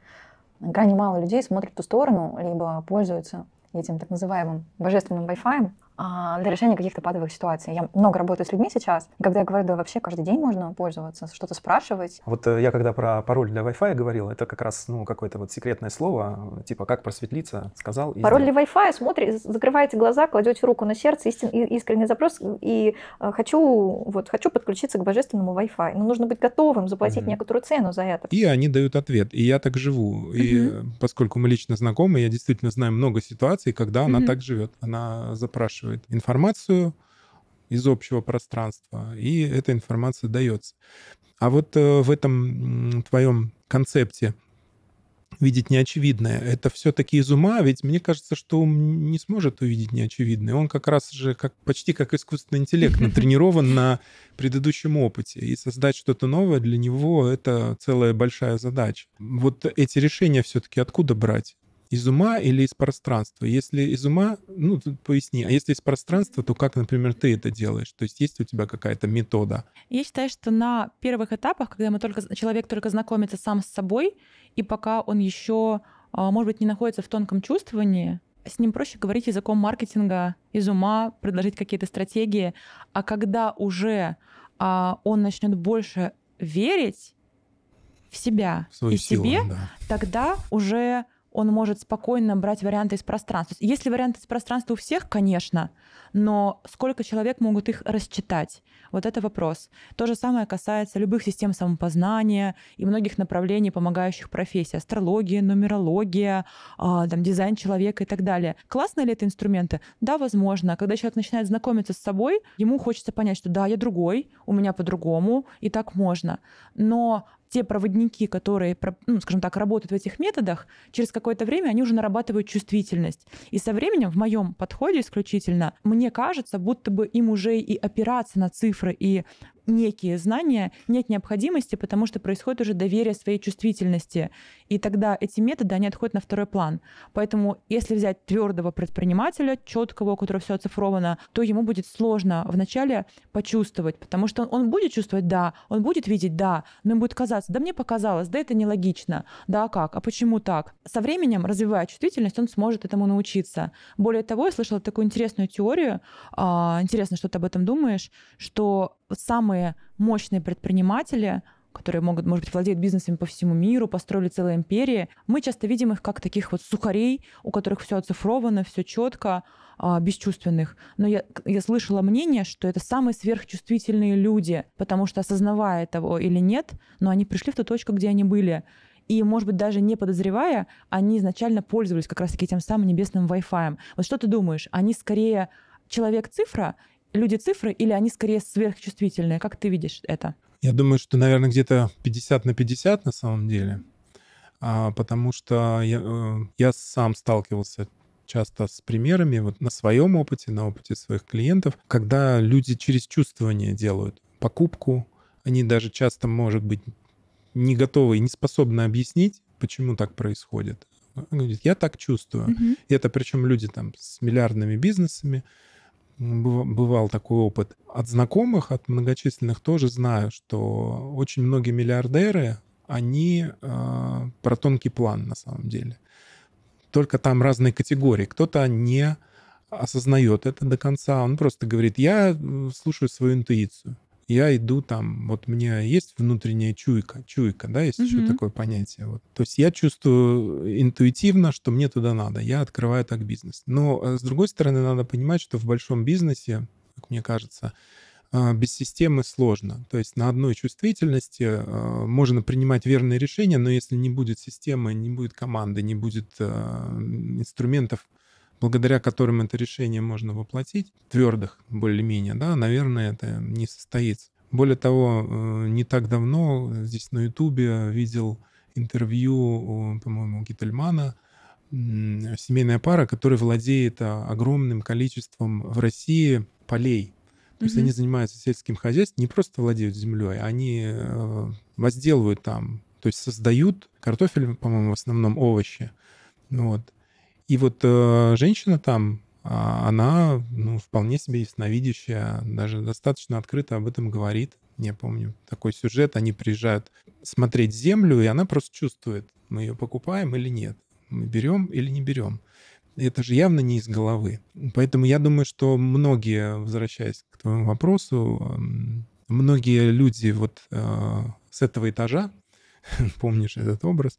крайне мало людей смотрят в ту сторону, либо пользуются этим так называемым божественным Wi-Fi, а, для решения каких-то патовых ситуаций. Я много работаю с людьми сейчас, когда я говорю, да вообще каждый день можно пользоваться, что-то спрашивать. Вот э, я когда про пароль для Wi-Fi говорил, это как раз ну какое-то вот секретное слово, типа как просветлиться, сказал. И пароль для Wi-Fi, смотри, закрываете глаза, кладете руку на сердце, истин, искренний запрос, и э, хочу, вот, хочу подключиться к божественному Wi-Fi. Но ну, нужно быть готовым заплатить угу. некоторую цену за это. И они дают ответ, и я так живу. И э, поскольку мы лично знакомы, я действительно знаю много ситуаций, когда угу. она так живет. Она запрашивает запрашивает информацию из общего пространства, и эта информация дается. А вот э, в этом твоем концепте видеть неочевидное. Это все-таки из ума, ведь мне кажется, что ум не сможет увидеть неочевидное. Он как раз же как, почти как искусственный интеллект, натренирован на предыдущем опыте. И создать что-то новое для него — это целая большая задача. Вот эти решения все-таки откуда брать? из ума или из пространства? Если из ума, ну, тут поясни. А если из пространства, то как, например, ты это делаешь? То есть есть у тебя какая-то метода? Я считаю, что на первых этапах, когда мы только, человек только знакомится сам с собой, и пока он еще, а, может быть, не находится в тонком чувствовании, с ним проще говорить языком маркетинга, из ума, предложить какие-то стратегии. А когда уже а, он начнет больше верить в себя в и силу, себе, да. тогда уже он может спокойно брать варианты из пространства. Если варианты из пространства у всех? Конечно. Но сколько человек могут их рассчитать? Вот это вопрос. То же самое касается любых систем самопознания и многих направлений, помогающих профессии. Астрология, нумерология, а, там, дизайн человека и так далее. Классные ли это инструменты? Да, возможно. Когда человек начинает знакомиться с собой, ему хочется понять, что да, я другой, у меня по-другому, и так можно. Но те проводники, которые, ну, скажем так, работают в этих методах, через какое-то время они уже нарабатывают чувствительность. И со временем, в моем подходе исключительно, мне кажется, будто бы им уже и опираться на цифры, и некие знания, нет необходимости, потому что происходит уже доверие своей чувствительности. И тогда эти методы, они отходят на второй план. Поэтому если взять твердого предпринимателя, четкого, у которого все оцифровано, то ему будет сложно вначале почувствовать, потому что он, он будет чувствовать «да», он будет видеть «да», но ему будет казаться «да, мне показалось, да, это нелогично, да, а как, а почему так?» Со временем, развивая чувствительность, он сможет этому научиться. Более того, я слышала такую интересную теорию, а, интересно, что ты об этом думаешь, что вот самые мощные предприниматели, которые могут, может быть, владеют бизнесами по всему миру, построили целые империи. Мы часто видим их как таких вот сухарей, у которых все оцифровано, все четко, а, бесчувственных. Но я, я слышала мнение, что это самые сверхчувствительные люди, потому что осознавая этого или нет, но они пришли в ту точку, где они были. И, может быть, даже не подозревая, они изначально пользовались как раз-таки тем самым небесным Wi-Fi. Вот что ты думаешь, они скорее человек-цифра люди цифры или они скорее сверхчувствительные? Как ты видишь это? Я думаю, что, наверное, где-то 50 на 50 на самом деле, а, потому что я, э, я сам сталкивался часто с примерами вот на своем опыте, на опыте своих клиентов, когда люди через чувствование делают покупку, они даже часто, может быть, не готовы и не способны объяснить, почему так происходит. Он говорит, я так чувствую. Mm-hmm. И это причем люди там с миллиардными бизнесами, Бывал такой опыт. От знакомых, от многочисленных тоже знаю, что очень многие миллиардеры, они э, про тонкий план на самом деле. Только там разные категории. Кто-то не осознает это до конца, он просто говорит, я э, слушаю свою интуицию я иду там, вот у меня есть внутренняя чуйка, чуйка, да, есть угу. еще такое понятие. Вот. То есть я чувствую э, интуитивно, что мне туда надо, я открываю так бизнес. Но, э, с другой стороны, надо понимать, что в большом бизнесе, как мне кажется, а, без системы сложно. То есть на одной чувствительности а, можно принимать верные решения, но если не будет системы, не будет команды, не будет а, инструментов благодаря которым это решение можно воплотить, твердых более-менее, да, наверное, это не состоится. Более того, э, не так давно э, здесь на Ютубе видел интервью, по-моему, Гительмана, семейная пара, которая владеет а, огромным количеством в России полей. То есть mm они занимаются сельским хозяйством, не просто владеют землей, они э, возделывают там, то есть создают картофель, по-моему, в основном овощи. Вот. И вот э, женщина там, а, она ну, вполне себе ясновидящая, даже достаточно открыто об этом говорит. Я помню такой сюжет, они приезжают смотреть землю, и она просто чувствует, мы ее покупаем или нет, мы берем или не берем. Это же явно не из головы. Поэтому я думаю, что многие, возвращаясь к твоему вопросу, многие люди вот э, с этого этажа, помнишь этот образ,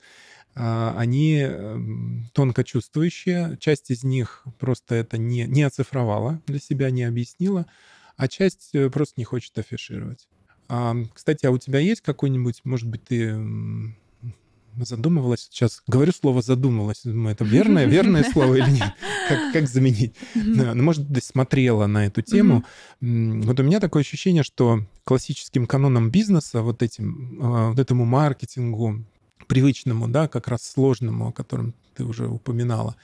а, они эм, тонко чувствующие. Часть из них просто это не, не оцифровала для себя, не объяснила, а часть э, просто не хочет афишировать. А, кстати, а у тебя есть какой-нибудь, может быть, ты задумывалась сейчас? Говорю слово задумывалась, думаю, это верное, верное слово или нет? Как, как заменить? Ну, может смотрела на эту тему. Вот у меня такое ощущение, что классическим каноном бизнеса, вот этим, а, вот этому маркетингу, привычному, да, как раз сложному, о котором ты уже упоминала,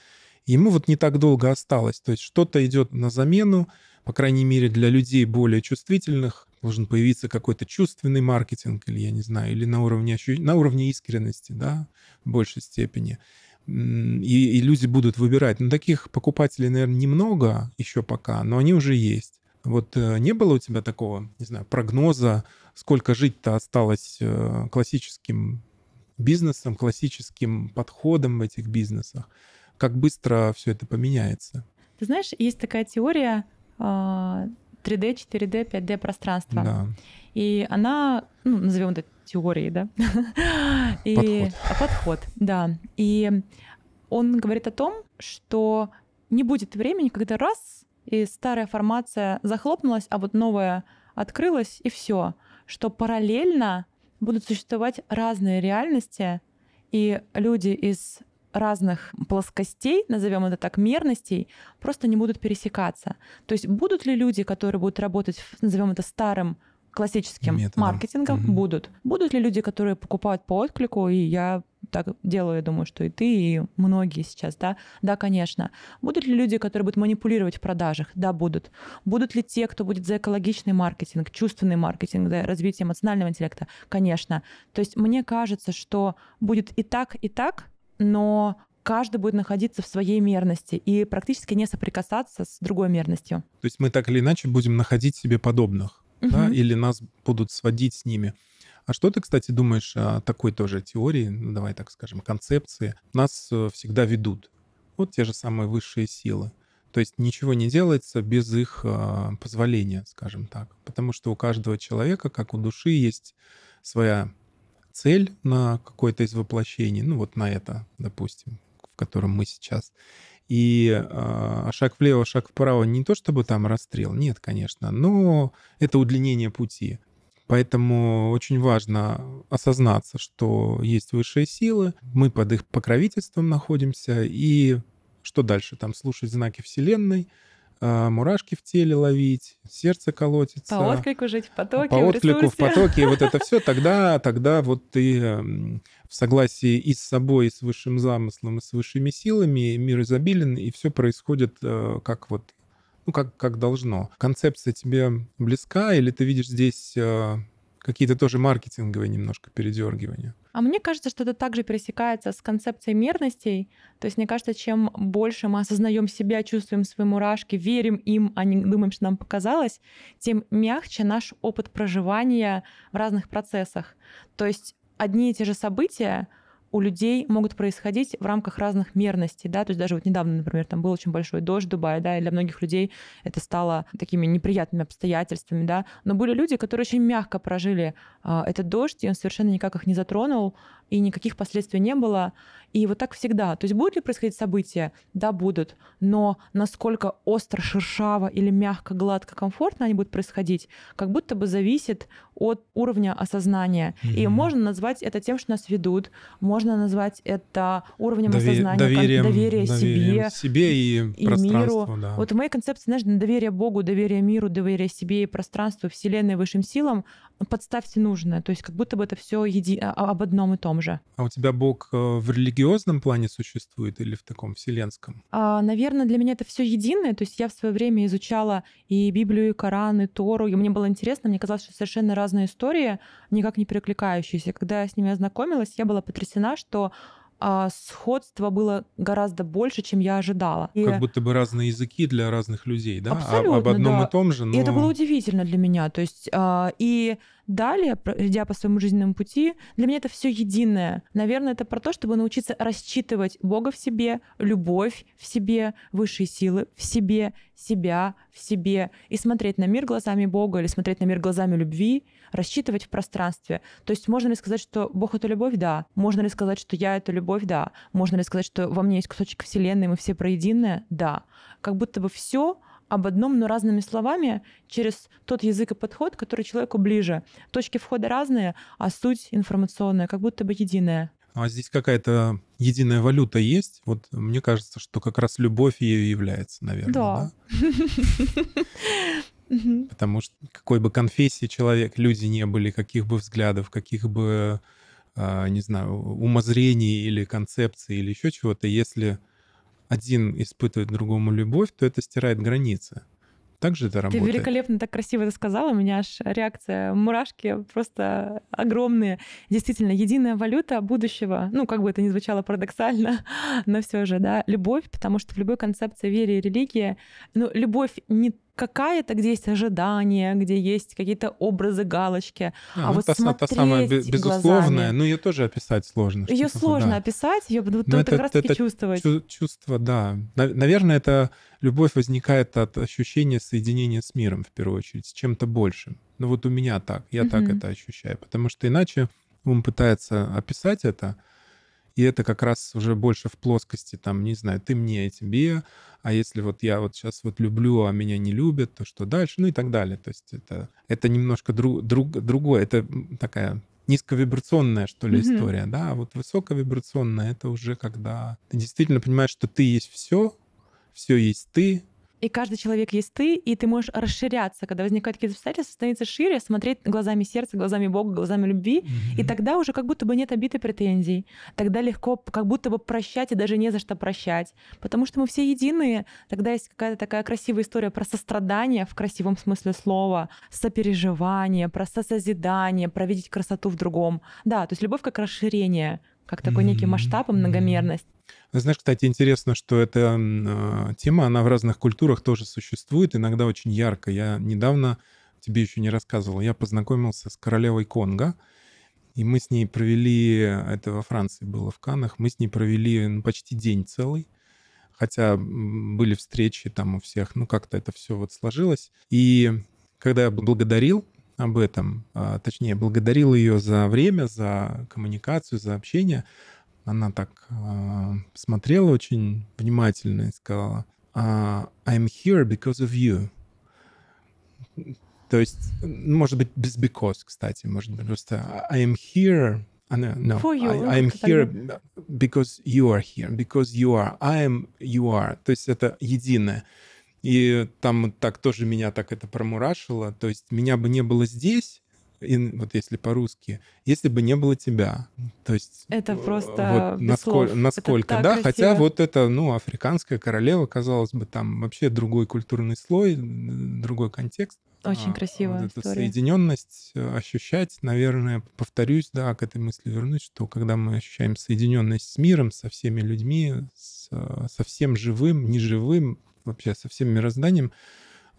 ему вот не так долго осталось. То есть что-то идет на замену, по крайней мере, для людей более чувствительных должен появиться какой-то чувственный маркетинг, или, я не знаю, или на уровне, на уровне искренности, да, в большей степени. И, и люди будут выбирать. Но ну, таких покупателей, наверное, немного еще пока, но они уже есть. Вот э, не было у тебя такого, не знаю, прогноза, сколько жить-то осталось э, классическим бизнесом, классическим подходом в этих бизнесах, как быстро все это поменяется. Ты знаешь, есть такая теория 3D, 4D, 5D пространства. Да. И она, ну, назовем это теорией, да? Подход. И, подход. А, подход, да. И он говорит о том, что не будет времени, когда раз и старая формация захлопнулась, а вот новая открылась, и все. Что параллельно будут существовать разные реальности, и люди из разных плоскостей, назовем это так, мерностей, просто не будут пересекаться. То есть будут ли люди, которые будут работать, назовем это старым классическим Методом. маркетингом угу. будут. Будут ли люди, которые покупают по отклику, и я так делаю, я думаю, что и ты, и многие сейчас, да? Да, конечно. Будут ли люди, которые будут манипулировать в продажах? Да, будут. Будут ли те, кто будет за экологичный маркетинг, чувственный маркетинг, да, развитие эмоционального интеллекта? Конечно. То есть мне кажется, что будет и так, и так, но каждый будет находиться в своей мерности и практически не соприкасаться с другой мерностью. То есть мы так или иначе будем находить себе подобных да, или нас будут сводить с ними. А что ты, кстати, думаешь о такой тоже теории, ну, давай так скажем, концепции? Нас э, всегда ведут. Вот те же самые высшие силы. То есть ничего не делается без их а, позволения, скажем так. Потому что у каждого человека, как у души, есть своя цель на какое-то из воплощений, ну вот на это, допустим, в котором мы сейчас. И э, шаг влево, шаг вправо не то чтобы там расстрел, нет, конечно, но это удлинение пути. Поэтому очень важно осознаться, что есть высшие силы, мы под их покровительством находимся, и что дальше там слушать знаки Вселенной — а, мурашки в теле ловить, сердце колотится. По отклику жить в потоке, По в отклику ресурсе. в потоке, вот это все, тогда, тогда вот ты эм, в согласии и с собой, и с высшим замыслом, и с высшими силами, мир изобилен, и все происходит э, как вот, ну, как, как должно. Концепция тебе близка, или ты видишь здесь э, какие-то тоже маркетинговые немножко передергивания? А мне кажется, что это также пересекается с концепцией мерностей. То есть, мне кажется, чем больше мы осознаем себя, чувствуем свои мурашки, верим им, а не думаем, что нам показалось, тем мягче наш опыт проживания в разных процессах. То есть одни и те же события у людей могут происходить в рамках разных мерностей, да, то есть даже вот недавно, например, там был очень большой дождь в Дубае, да, и для многих людей это стало такими неприятными обстоятельствами, да, но были люди, которые очень мягко прожили а, этот дождь, и он совершенно никак их не затронул, и никаких последствий не было. И вот так всегда. То есть будут ли происходить события? Да, будут. Но насколько остро, шершаво или мягко, гладко, комфортно они будут происходить, как будто бы зависит от уровня осознания. Mm-hmm. И можно назвать это тем, что нас ведут, можно назвать это уровнем Довер... осознания, доверием, доверие себе, себе и, и миру. Да. Вот в моей концепции, знаешь, доверие Богу, доверие миру, доверие себе и пространству, Вселенной, высшим силам подставьте нужное. То есть как будто бы это все еди... А, об одном и том же. А у тебя Бог э, в религиозном плане существует или в таком вселенском? А, наверное, для меня это все единое. То есть я в свое время изучала и Библию, и Коран, и Тору, и мне было интересно, мне казалось, что совершенно разные истории, никак не перекликающиеся. Когда я с ними ознакомилась, я была потрясена, что а сходство было гораздо больше, чем я ожидала. И... Как будто бы разные языки для разных людей, да? А Абсолютно, об одном да. и том же. Но... И это было удивительно для меня. То есть, а, и Далее, идя по своему жизненному пути, для меня это все единое. Наверное, это про то, чтобы научиться рассчитывать Бога в себе, любовь в себе, высшие силы в себе, себя в себе, и смотреть на мир глазами Бога или смотреть на мир глазами любви, рассчитывать в пространстве. То есть можно ли сказать, что Бог — это любовь? Да. Можно ли сказать, что я — это любовь? Да. Можно ли сказать, что во мне есть кусочек Вселенной, мы все проединое? Да. Как будто бы все об одном, но разными словами через тот язык и подход, который человеку ближе. Точки входа разные, а суть информационная, как будто бы единая. Ну, а здесь какая-то единая валюта есть? Вот мне кажется, что как раз любовь ею является, наверное. Да. Потому что какой бы конфессии человек, люди не были, каких бы взглядов, каких бы, а, не знаю, умозрений или концепций или еще чего-то, если один испытывает другому любовь, то это стирает границы. Так же это работает. Ты великолепно так красиво это сказала. У меня аж реакция мурашки просто огромные. Действительно, единая валюта будущего. Ну, как бы это ни звучало парадоксально, но все же, да, любовь, потому что в любой концепции веры и религии, ну, любовь не какая-то, где есть ожидания, где есть какие-то образы, галочки. А, а ну, вот та, смотреть та самая безусловная, глазами, ну ее тоже описать сложно. Ее сложно да. описать, ее будут ну, только это, раз это чувствовать. Чувство, да. Наверное, это любовь возникает от ощущения соединения с миром, в первую очередь, с чем-то большим. Ну вот у меня так, я угу. так это ощущаю, потому что иначе он пытается описать это, и это как раз уже больше в плоскости, там, не знаю, ты мне, я тебе, а если вот я вот сейчас вот люблю, а меня не любят, то что дальше, ну и так далее. То есть это, это немножко друг, друг, другое, это такая низковибрационная, что ли, mm-hmm. история, да, а вот высоковибрационная — это уже когда ты действительно понимаешь, что ты есть все, все есть ты, и каждый человек есть ты, и ты можешь расширяться, когда возникают какие-то обстоятельства, становиться шире, смотреть глазами сердца, глазами Бога, глазами любви, mm-hmm. и тогда уже как будто бы нет обиды претензий, тогда легко как будто бы прощать и даже не за что прощать, потому что мы все единые, тогда есть какая-то такая красивая история про сострадание в красивом смысле слова, сопереживание, про созидание, про видеть красоту в другом, да, то есть любовь как расширение, как такой mm-hmm. некий масштаб и многомерность. Знаешь, кстати, интересно, что эта а, тема, она в разных культурах тоже существует, иногда очень ярко. Я недавно тебе еще не рассказывал, я познакомился с королевой Конго, и мы с ней провели, это во Франции было, в Канах, мы с ней провели ну, почти день целый, хотя были встречи там у всех, ну как-то это все вот сложилось. И когда я благодарил об этом, а, точнее, благодарил ее за время, за коммуникацию, за общение, она так э, смотрела очень внимательно и сказала, «А, I'm here because of you. То есть, ну, может быть, без because, кстати, может быть, просто I am here она no. For you. I, I'm here because you are here, because you are. I am you are. То есть это единое. И там так тоже меня так это промурашило. То есть меня бы не было здесь, и вот если по-русски, если бы не было тебя. То есть... Это э, просто вот насколько, насколько да, красиво. хотя вот это, ну, африканская королева, казалось бы, там вообще другой культурный слой, другой контекст. Очень а, красиво. Вот история. эта соединенность э, ощущать, наверное, повторюсь, да, к этой мысли вернусь, что когда мы ощущаем соединенность с миром, со всеми людьми, с, со всем живым, неживым, вообще со всем мирозданием,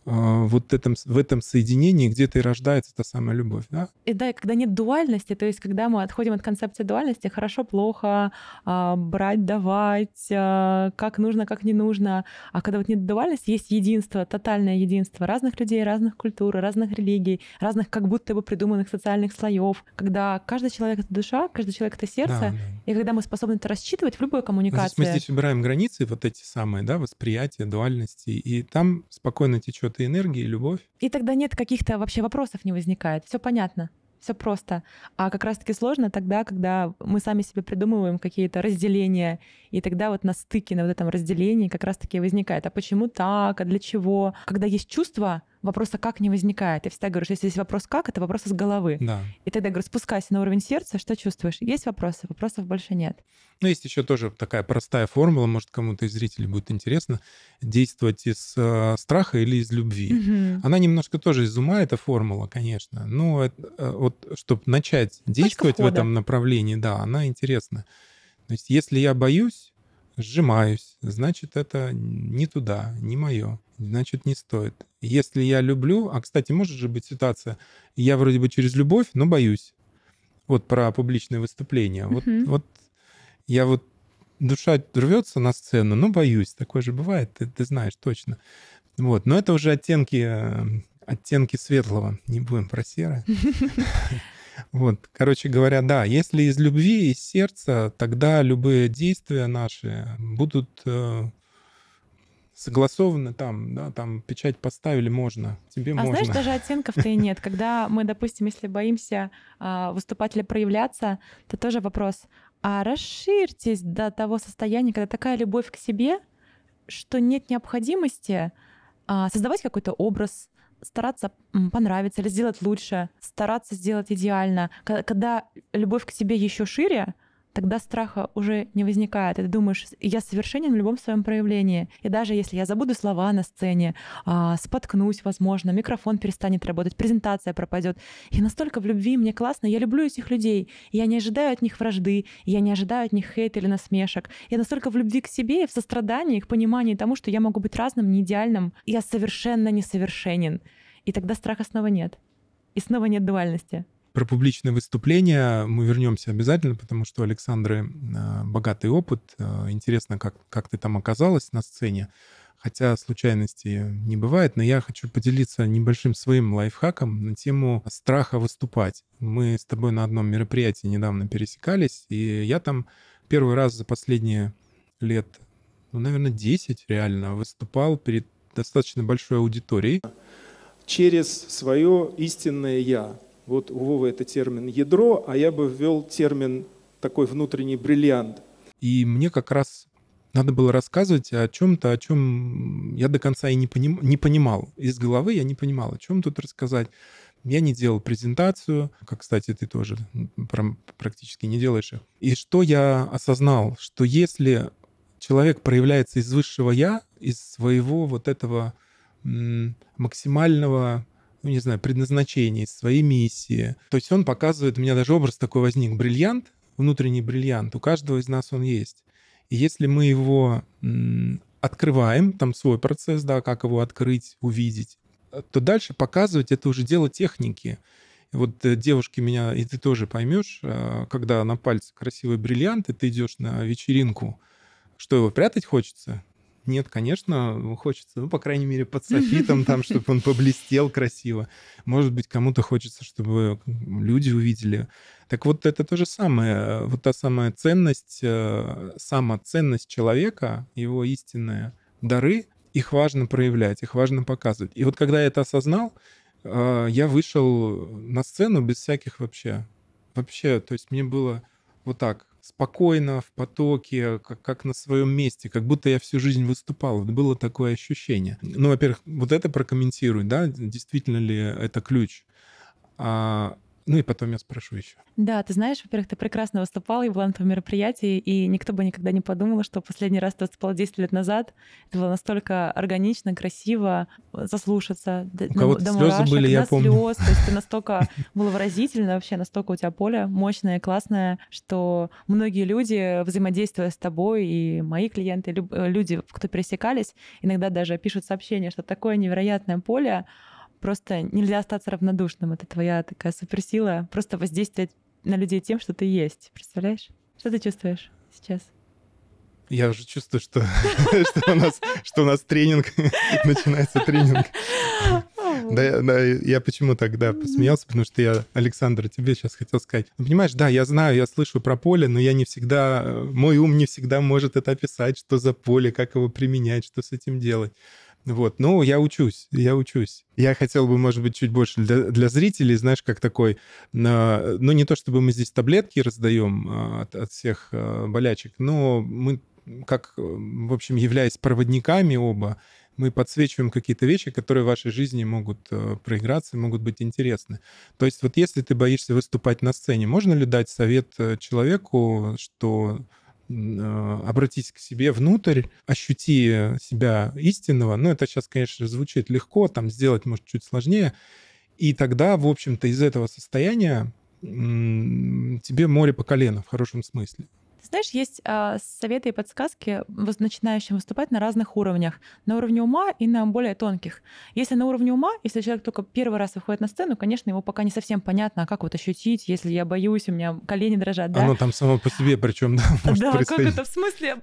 а, вот этом, в этом соединении где-то и рождается та самая любовь, да? И да, и когда нет дуальности, то есть когда мы отходим от концепции дуальности, хорошо-плохо, а, брать, давать, а, как нужно, как не нужно, а когда вот нет дуальности, есть единство, тотальное единство разных людей, разных культур, разных религий, разных как будто бы придуманных социальных слоев, когда каждый человек — это душа, каждый человек — это сердце, да, да. и когда мы способны это рассчитывать в любой коммуникации. Здесь мы здесь выбираем границы вот эти самые, да, восприятия, дуальности, и там спокойно течет этой энергии, любовь. И тогда нет каких-то вообще вопросов не возникает. Все понятно все просто. А как раз-таки сложно тогда, когда мы сами себе придумываем какие-то разделения, и тогда вот на стыке, на вот этом разделении как раз-таки возникает, а почему так, а для чего? Когда есть чувство, вопроса «как» не возникает. Я всегда говорю, что если есть вопрос «как», это вопрос из головы. Да. И тогда я говорю, спускайся на уровень сердца, что чувствуешь? Есть вопросы? Вопросов больше нет. Ну, есть еще тоже такая простая формула, может, кому-то из зрителей будет интересно, действовать из э, страха или из любви. Угу. Она немножко тоже из ума, эта формула, конечно, но ну, это, э, вот чтобы начать действовать в этом направлении, да, она интересна. То есть если я боюсь, сжимаюсь, значит, это не туда, не мое значит, не стоит. Если я люблю, а, кстати, может же быть ситуация, я вроде бы через любовь, но боюсь. Вот про публичное выступление. Вот, угу. вот я вот душа рвется на сцену, но боюсь. Такое же бывает, ты, ты знаешь точно. Вот, но это уже оттенки, э, оттенки светлого. Не будем про серое. Вот, короче говоря, да, если из любви, из сердца, тогда любые действия наши будут э, согласовано там, да, там печать поставили, можно, тебе а можно. А знаешь, даже оттенков-то и нет. Когда мы, допустим, если боимся э, выступателя проявляться, то тоже вопрос, а расширьтесь до того состояния, когда такая любовь к себе, что нет необходимости а, создавать какой-то образ, стараться понравиться или сделать лучше, стараться сделать идеально. Когда любовь к себе еще шире, тогда страха уже не возникает. И ты думаешь, я совершенен в любом своем проявлении. И даже если я забуду слова на сцене, а, споткнусь, возможно, микрофон перестанет работать, презентация пропадет. Я настолько в любви, мне классно, я люблю этих людей. Я не ожидаю от них вражды, я не ожидаю от них хейт или насмешек. Я настолько в любви к себе и в сострадании, к понимании тому, что я могу быть разным, не идеальным. Я совершенно несовершенен. И тогда страха снова нет. И снова нет дуальности. Про публичные выступления мы вернемся обязательно, потому что у Александры а, богатый опыт. А, интересно, как, как ты там оказалась на сцене. Хотя случайностей не бывает, но я хочу поделиться небольшим своим лайфхаком на тему страха выступать. Мы с тобой на одном мероприятии недавно пересекались, и я там первый раз за последние лет, ну, наверное, 10 реально выступал перед достаточно большой аудиторией. Через свое истинное «я», вот у Вовы это термин «ядро», а я бы ввел термин такой внутренний бриллиант. И мне как раз надо было рассказывать о чем-то, о чем я до конца и не, поним... не понимал. Из головы я не понимал, о чем тут рассказать. Я не делал презентацию, как, кстати, ты тоже практически не делаешь И что я осознал, что если человек проявляется из высшего я, из своего вот этого максимального ну, не знаю, предназначение, своей миссии. То есть он показывает, у меня даже образ такой возник, бриллиант, внутренний бриллиант, у каждого из нас он есть. И если мы его открываем, там свой процесс, да, как его открыть, увидеть, то дальше показывать это уже дело техники. Вот э, девушки меня, и ты тоже поймешь, э, когда на пальце красивый бриллиант, и ты идешь на вечеринку, что его прятать хочется? Нет, конечно, ну, хочется, ну, по крайней мере, под софитом там, чтобы он поблестел красиво. Может быть, кому-то хочется, чтобы люди увидели. Так вот, это то же самое. Э, вот та самая ценность, э, сама ценность человека, его истинные дары, их важно проявлять, их важно показывать. И вот когда я это осознал, э, я вышел на сцену без всяких вообще. Вообще, то есть мне было вот так спокойно, в потоке, как, как на своем месте, как будто я всю жизнь выступал. Было такое ощущение. Ну, во-первых, вот это прокомментируй, да, действительно ли это ключ. А ну и потом я спрошу еще. Да, ты знаешь, во-первых, ты прекрасно выступал и была на твоем мероприятии, и никто бы никогда не подумал, что последний раз ты выступал 10 лет назад. Это было настолько органично, красиво, э, заслушаться. У кого-то слезы мурашек, были, я помню. Слез, то есть ты настолько было выразительно вообще, настолько у тебя поле мощное, классное, что многие люди, взаимодействуя с тобой, и мои клиенты, э, люди, кто пересекались, иногда даже пишут сообщение, что такое невероятное поле, просто нельзя остаться равнодушным. Это твоя такая суперсила. Просто воздействовать на людей тем, что ты есть. Представляешь? Что ты чувствуешь сейчас? Я уже чувствую, что, что, у нас, что у нас тренинг, начинается тренинг. Да, да, я почему тогда посмеялся, потому что я, Александр, тебе сейчас хотел сказать. Ну, понимаешь, да, я знаю, я слышу про поле, но я не всегда, э, мой ум не всегда может это описать, что за поле, как его применять, что с этим делать. Вот, ну, я учусь, я учусь. Я хотел бы, может быть, чуть больше для, для зрителей, знаешь, как такой, э, ну, не то чтобы мы здесь таблетки раздаем а, от, от всех а, болячек, но мы как, э, в общем, являясь проводниками оба, мы подсвечиваем какие-то вещи, которые в вашей жизни могут э, проиграться и могут быть интересны. То есть вот если ты боишься выступать на сцене, можно ли дать совет э, человеку, что а, обратись к себе внутрь, ощути себя истинного. Ну, это сейчас, конечно, звучит легко, там сделать, может, чуть сложнее. И тогда, в общем-то, из этого состояния тебе море по колено в хорошем смысле. Знаешь, есть а, советы и подсказки начинающим выступать на разных уровнях. На уровне ума и на более тонких. Если на уровне ума, если человек только первый раз выходит на сцену, конечно, ему пока не совсем понятно, а как вот ощутить, если я боюсь, у меня колени дрожат. Да? Оно там само по себе причем, да, может Да, как это в смысле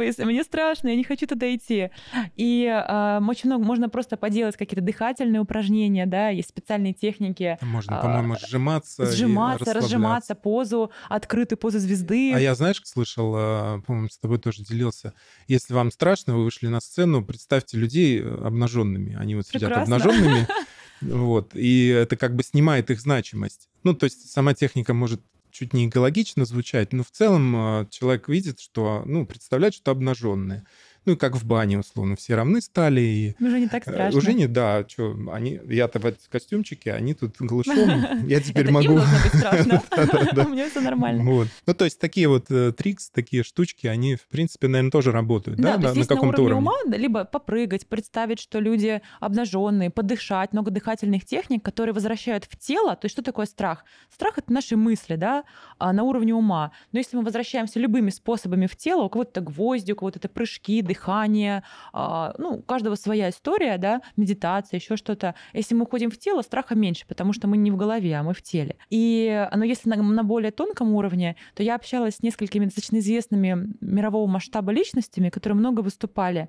если Мне страшно, я не хочу туда идти. И а, очень много можно просто поделать какие-то дыхательные упражнения, да, есть специальные техники. Можно, а, по-моему, сжиматься. Сжиматься, разжиматься, позу, открытую позу звезды. А я, знаешь, слышал, а, по-моему, с тобой тоже делился. Если вам страшно, вы вышли на сцену, представьте людей э, обнаженными. Они вот сидят обнаженными. Вот. И это как бы снимает их значимость. Ну, то есть сама техника может чуть не экологично звучать, но в целом а, человек видит, что, ну, представляет, что обнаженные ну, как в бане, условно, все равны стали. И... Уже не так э, страшно. Уже не, да, что, они, я-то в костюмчике, они тут голышом, я теперь могу... Это меня все нормально. Ну, то есть такие вот э, трикс, такие штучки, они, в принципе, наверное, тоже работают, да, на каком-то уровне? либо попрыгать, представить, что люди обнаженные, подышать, много дыхательных техник, которые возвращают в тело. То есть что такое страх? Страх — это наши мысли, да, а, на уровне ума. Но если мы возвращаемся любыми способами в тело, у кого-то гвозди, у кого-то это прыжки, дыхание, дыхание, а, ну, у каждого своя история, да, медитация, еще что-то. Если мы уходим в тело, страха меньше, потому что мы не в голове, а мы в теле. И, а, но если на, на более тонком уровне, то я общалась с несколькими достаточно известными мирового масштаба личностями, которые много выступали,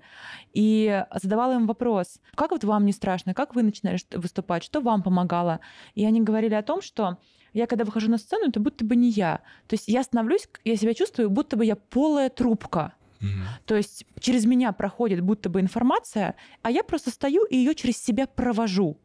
и задавала им вопрос, как вот вам не страшно, как вы начинали выступать, что вам помогало? И они говорили о том, что я когда выхожу на сцену, это будто бы не я. То есть я становлюсь, я себя чувствую, будто бы я полая трубка. То есть через меня проходит будто бы информация, а я просто стою и ее через себя провожу.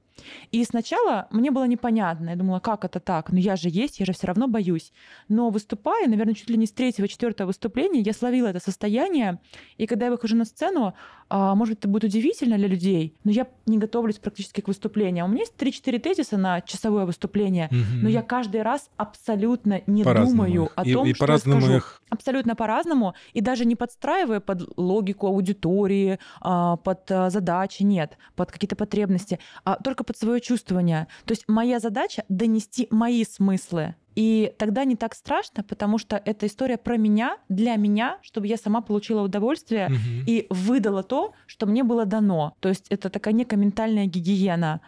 И сначала мне было непонятно, я думала, как это так, но ну, я же есть, я же все равно боюсь. Но выступая, наверное, чуть ли не с третьего, четвертого выступления, я словила это состояние, и когда я выхожу на сцену, а, может, это будет удивительно для людей, но я не готовлюсь практически к выступлениям. У меня есть 3-4 тезиса на часовое выступление, угу. но я каждый раз абсолютно не по думаю их. о том, и, и что я скажу. Их... Абсолютно по-разному, и даже не подстраивая под логику аудитории, а, под э, задачи, нет, под какие-то потребности, а только под свое чувствование. То есть моя задача — донести мои смыслы. И тогда не так страшно, потому что это история про меня, для меня, чтобы я сама получила удовольствие угу. и выдала то, что мне было дано. То есть это такая некая ментальная гигиена.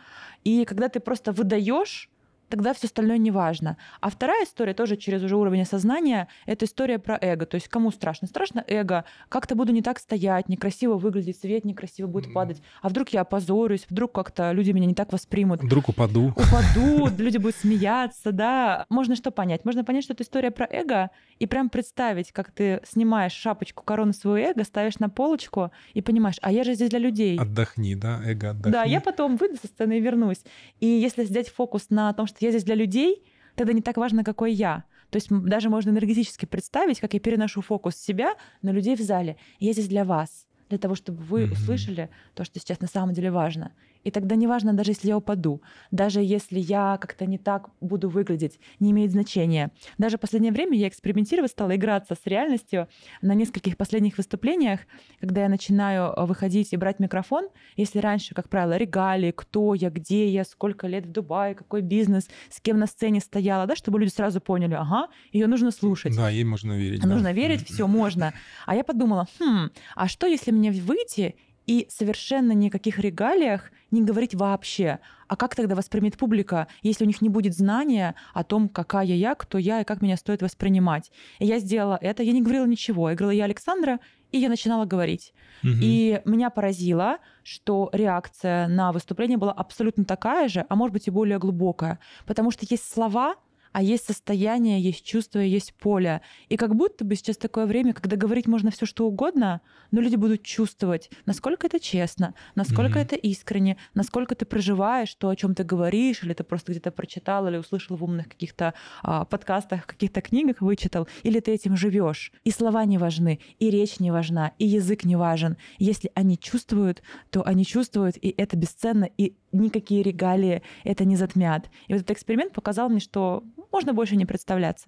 И когда ты просто выдаешь тогда все остальное не важно. А вторая история тоже через уже уровень сознания. это история про эго. То есть кому страшно? Страшно эго. Как-то буду не так стоять, некрасиво выглядеть, свет некрасиво будет падать. А вдруг я опозорюсь, вдруг как-то люди меня не так воспримут. Вдруг упаду. Упаду, люди будут смеяться, да. Можно что понять? Можно понять, что это история про эго, и прям представить, как ты снимаешь шапочку корону своего эго, ставишь на полочку и понимаешь, а я же здесь для людей. Отдохни, да, эго отдохни. Да, я потом выйду со сцены и вернусь. И если взять фокус на том, что я здесь для людей, тогда не так важно, какой я. То есть даже можно энергетически представить, как я переношу фокус себя на людей в зале. Я здесь для вас, для того, чтобы вы услышали то, что сейчас на самом деле важно. И тогда неважно, даже если я упаду, даже если я как-то не так буду выглядеть, не имеет значения. Даже в последнее время я экспериментировать стала, играться с реальностью. На нескольких последних выступлениях, когда я начинаю э, выходить и брать микрофон, если раньше, как правило, регалии, кто я, где я, сколько лет в Дубае, какой бизнес, с кем на сцене стояла, да, чтобы люди сразу поняли, ага, ее нужно слушать. Да, ей можно верить. Нужно да. верить, все можно. А я подумала, хм, а что, если мне выйти и совершенно никаких регалиях не говорить вообще. А как тогда воспримет публика, если у них не будет знания о том, какая я, кто я и как меня стоит воспринимать? И я сделала это, я не говорила ничего. Я говорила, я Александра, и я начинала говорить. Угу. И меня поразило, что реакция на выступление была абсолютно такая же, а может быть и более глубокая. Потому что есть слова, а есть состояние, есть чувство, есть поле. И как будто бы сейчас такое время, когда говорить можно все что угодно, но люди будут чувствовать, насколько это честно, насколько mm-hmm. это искренне, насколько ты проживаешь то, о чем ты говоришь, или ты просто где-то прочитал или услышал в умных каких-то а, подкастах, каких-то книгах вычитал, или ты этим живешь. И слова не важны, и речь не важна, и язык не важен. Если они чувствуют, то они чувствуют, и это бесценно, и никакие регалии это не затмят. И вот этот эксперимент показал мне, что можно больше не представляться.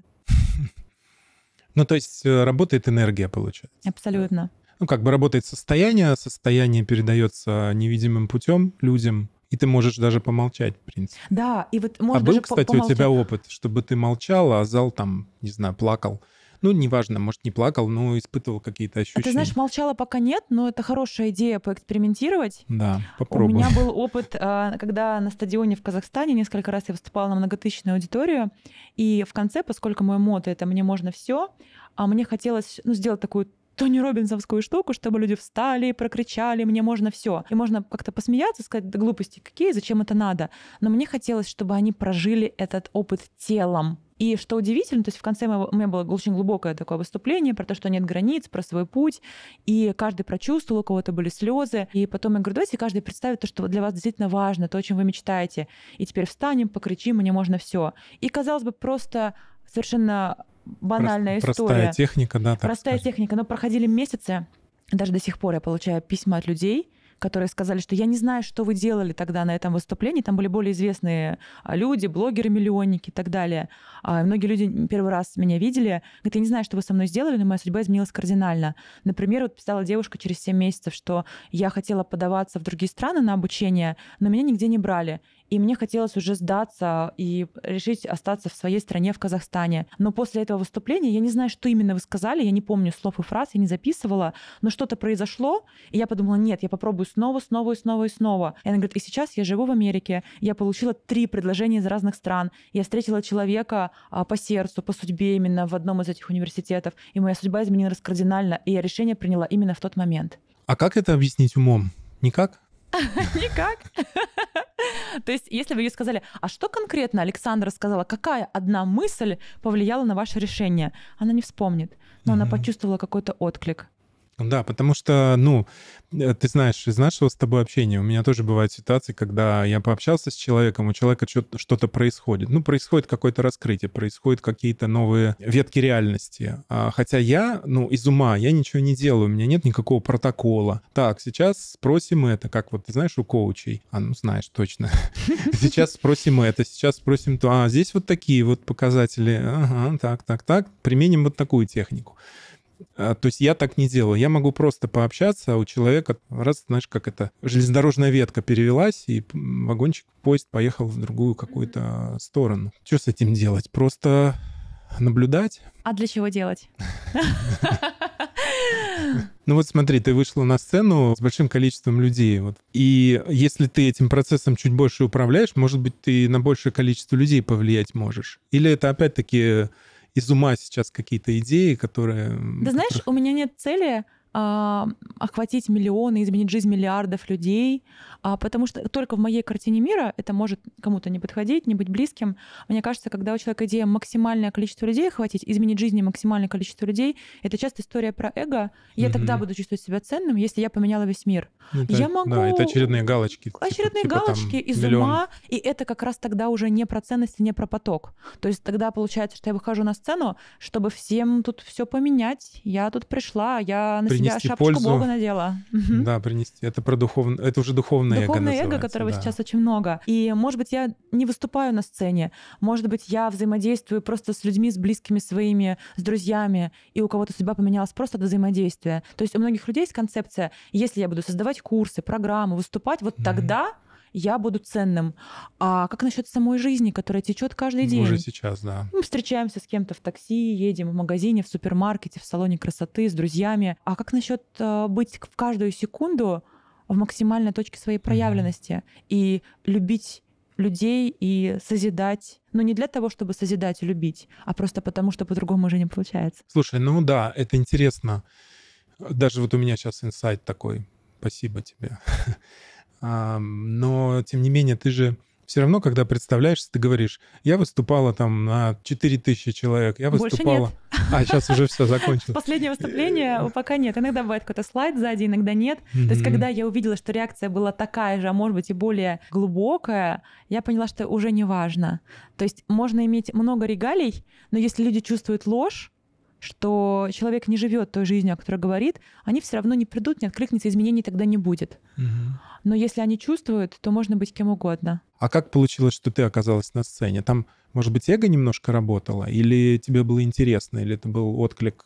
Ну, то есть э, работает энергия, получается. Абсолютно. Ну, как бы работает состояние, а состояние передается невидимым путем людям, и ты можешь даже помолчать, в принципе. Да, и вот а можно А был, кстати, помолчать. у тебя опыт, чтобы ты молчал а зал там, не знаю, плакал? ну, неважно, может, не плакал, но испытывал какие-то ощущения. А ты знаешь, молчала пока нет, но это хорошая идея поэкспериментировать. Да, попробуй. У меня был опыт, а, когда на стадионе в Казахстане несколько раз я выступала на многотысячную аудиторию, и в конце, поскольку мой мото — это «мне можно все», а мне хотелось ну, сделать такую Тони Робинсовскую штуку, чтобы люди встали, и прокричали, мне можно все. И можно как-то посмеяться, сказать, да глупости какие, зачем это надо. Но мне хотелось, чтобы они прожили этот опыт телом. И что удивительно, то есть в конце моего, у меня было очень глубокое такое выступление про то, что нет границ, про свой путь, и каждый прочувствовал, у кого-то были слезы. И потом я говорю, давайте каждый представит то, что для вас действительно важно, то, о чем вы мечтаете. И теперь встанем, покричим, мне можно все. И казалось бы, просто совершенно банальная Прост, история. Простая техника, да. Так простая скажем. техника, но проходили месяцы, даже до сих пор я получаю письма от людей, которые сказали, что я не знаю, что вы делали тогда на этом выступлении. Там были более известные а, люди, блогеры, миллионники и так далее. А многие люди первый раз меня видели. Говорят, я не знаю, что вы со мной сделали, но моя судьба изменилась кардинально. Например, вот писала девушка через 7 месяцев, что я хотела подаваться в другие страны на обучение, но меня нигде не брали и мне хотелось уже сдаться и решить остаться в своей стране, в Казахстане. Но после этого выступления, я не знаю, что именно вы сказали, я не помню слов и фраз, я не записывала, но что-то произошло, и я подумала, нет, я попробую снова, снова и снова и снова. И она говорит, и сейчас я живу в Америке, я получила три предложения из разных стран, я встретила человека а, по сердцу, по судьбе именно в одном из этих университетов, и моя судьба изменилась кардинально, и я решение приняла именно в тот момент. А как это объяснить умом? Никак? Никак. То есть, если вы ей сказали, а что конкретно Александра сказала, какая одна мысль повлияла на ваше решение, она не вспомнит, но она почувствовала какой-то отклик. Да, потому что, ну, э, ты знаешь, из нашего с тобой общения у меня тоже бывают ситуации, когда я пообщался с человеком, у человека что-то происходит. Ну, происходит какое-то раскрытие, происходят какие-то новые ветки реальности. А, хотя я, ну, из ума, я ничего не делаю, у меня нет никакого протокола. Так, сейчас спросим это, как вот, ты знаешь, у коучей. А, ну, знаешь точно. Сейчас спросим это, сейчас спросим то. А, здесь вот такие вот показатели. Ага, так, так, так. Применим вот такую технику. А, то есть я так не делаю. Я могу просто пообщаться, а у человека раз, знаешь, как это, железнодорожная ветка перевелась, и вагончик, поезд поехал в другую какую-то сторону. Что с этим делать? Просто наблюдать. А для чего делать? Ну вот смотри, ты вышла на сцену с большим количеством людей. Вот. И если ты этим процессом чуть больше управляешь, может быть, ты на большее количество людей повлиять можешь. Или это опять-таки из ума сейчас какие-то идеи, которые... Да знаешь, у меня нет цели а, охватить миллионы, изменить жизнь миллиардов людей, а, потому что только в моей картине мира это может кому-то не подходить, не быть близким. Мне кажется, когда у человека идея максимальное количество людей охватить, изменить жизни максимальное количество людей, это часто история про эго. Я mm тогда буду чувствовать себя ценным, если я поменяла весь мир. Это, ну, я могу... Да, это очередные галочки. Типа, очередные типа, галочки типа, из миллион. ума, и это как раз тогда уже не про ценности, не про поток. То есть тогда получается, что я выхожу на сцену, чтобы всем тут все поменять. Я тут пришла, я на Принять принести Я пользу. Бога надела. Да, принести. Это про духовное, это уже духовное, эго. Духовное эго, которого да. сейчас очень много. И, может быть, я не выступаю на сцене, может быть, я взаимодействую просто с людьми, с близкими своими, с друзьями, и у кого-то судьба поменялась просто до взаимодействия. То есть у многих людей есть концепция, если я буду создавать курсы, программы, выступать, вот mm-hmm. тогда я буду ценным. А как насчет самой жизни, которая течет каждый день? Уже сейчас, да. Мы встречаемся с кем-то в такси, едем в магазине, в супермаркете, в салоне красоты, с друзьями. А как насчет э, быть в каждую секунду в максимальной точке своей проявленности mm -hmm. и любить людей и созидать. Но ну, не для того, чтобы созидать и любить, а просто потому, что по-другому уже не получается. Слушай, ну да, это интересно. Даже вот у меня сейчас инсайт такой. Спасибо тебе. А, но тем не менее ты же все равно, когда представляешься, ты говоришь, я выступала там на 4000 человек, я выступала... А, сейчас уже все закончилось. Последнее выступление пока нет. Иногда бывает какой-то слайд сзади, иногда нет. Mm-hmm. То есть, когда я увидела, что реакция была такая же, а может быть и более глубокая, я поняла, что уже не важно. То есть, можно иметь много регалий, но если люди чувствуют ложь, что человек не живет той жизнью, о которой говорит, они все равно не придут, не откликнется, изменений тогда не будет. Угу. Но если они чувствуют, то можно быть кем угодно. А как получилось, что ты оказалась на сцене? Там, может быть, эго немножко работало? Или тебе было интересно? Или это был отклик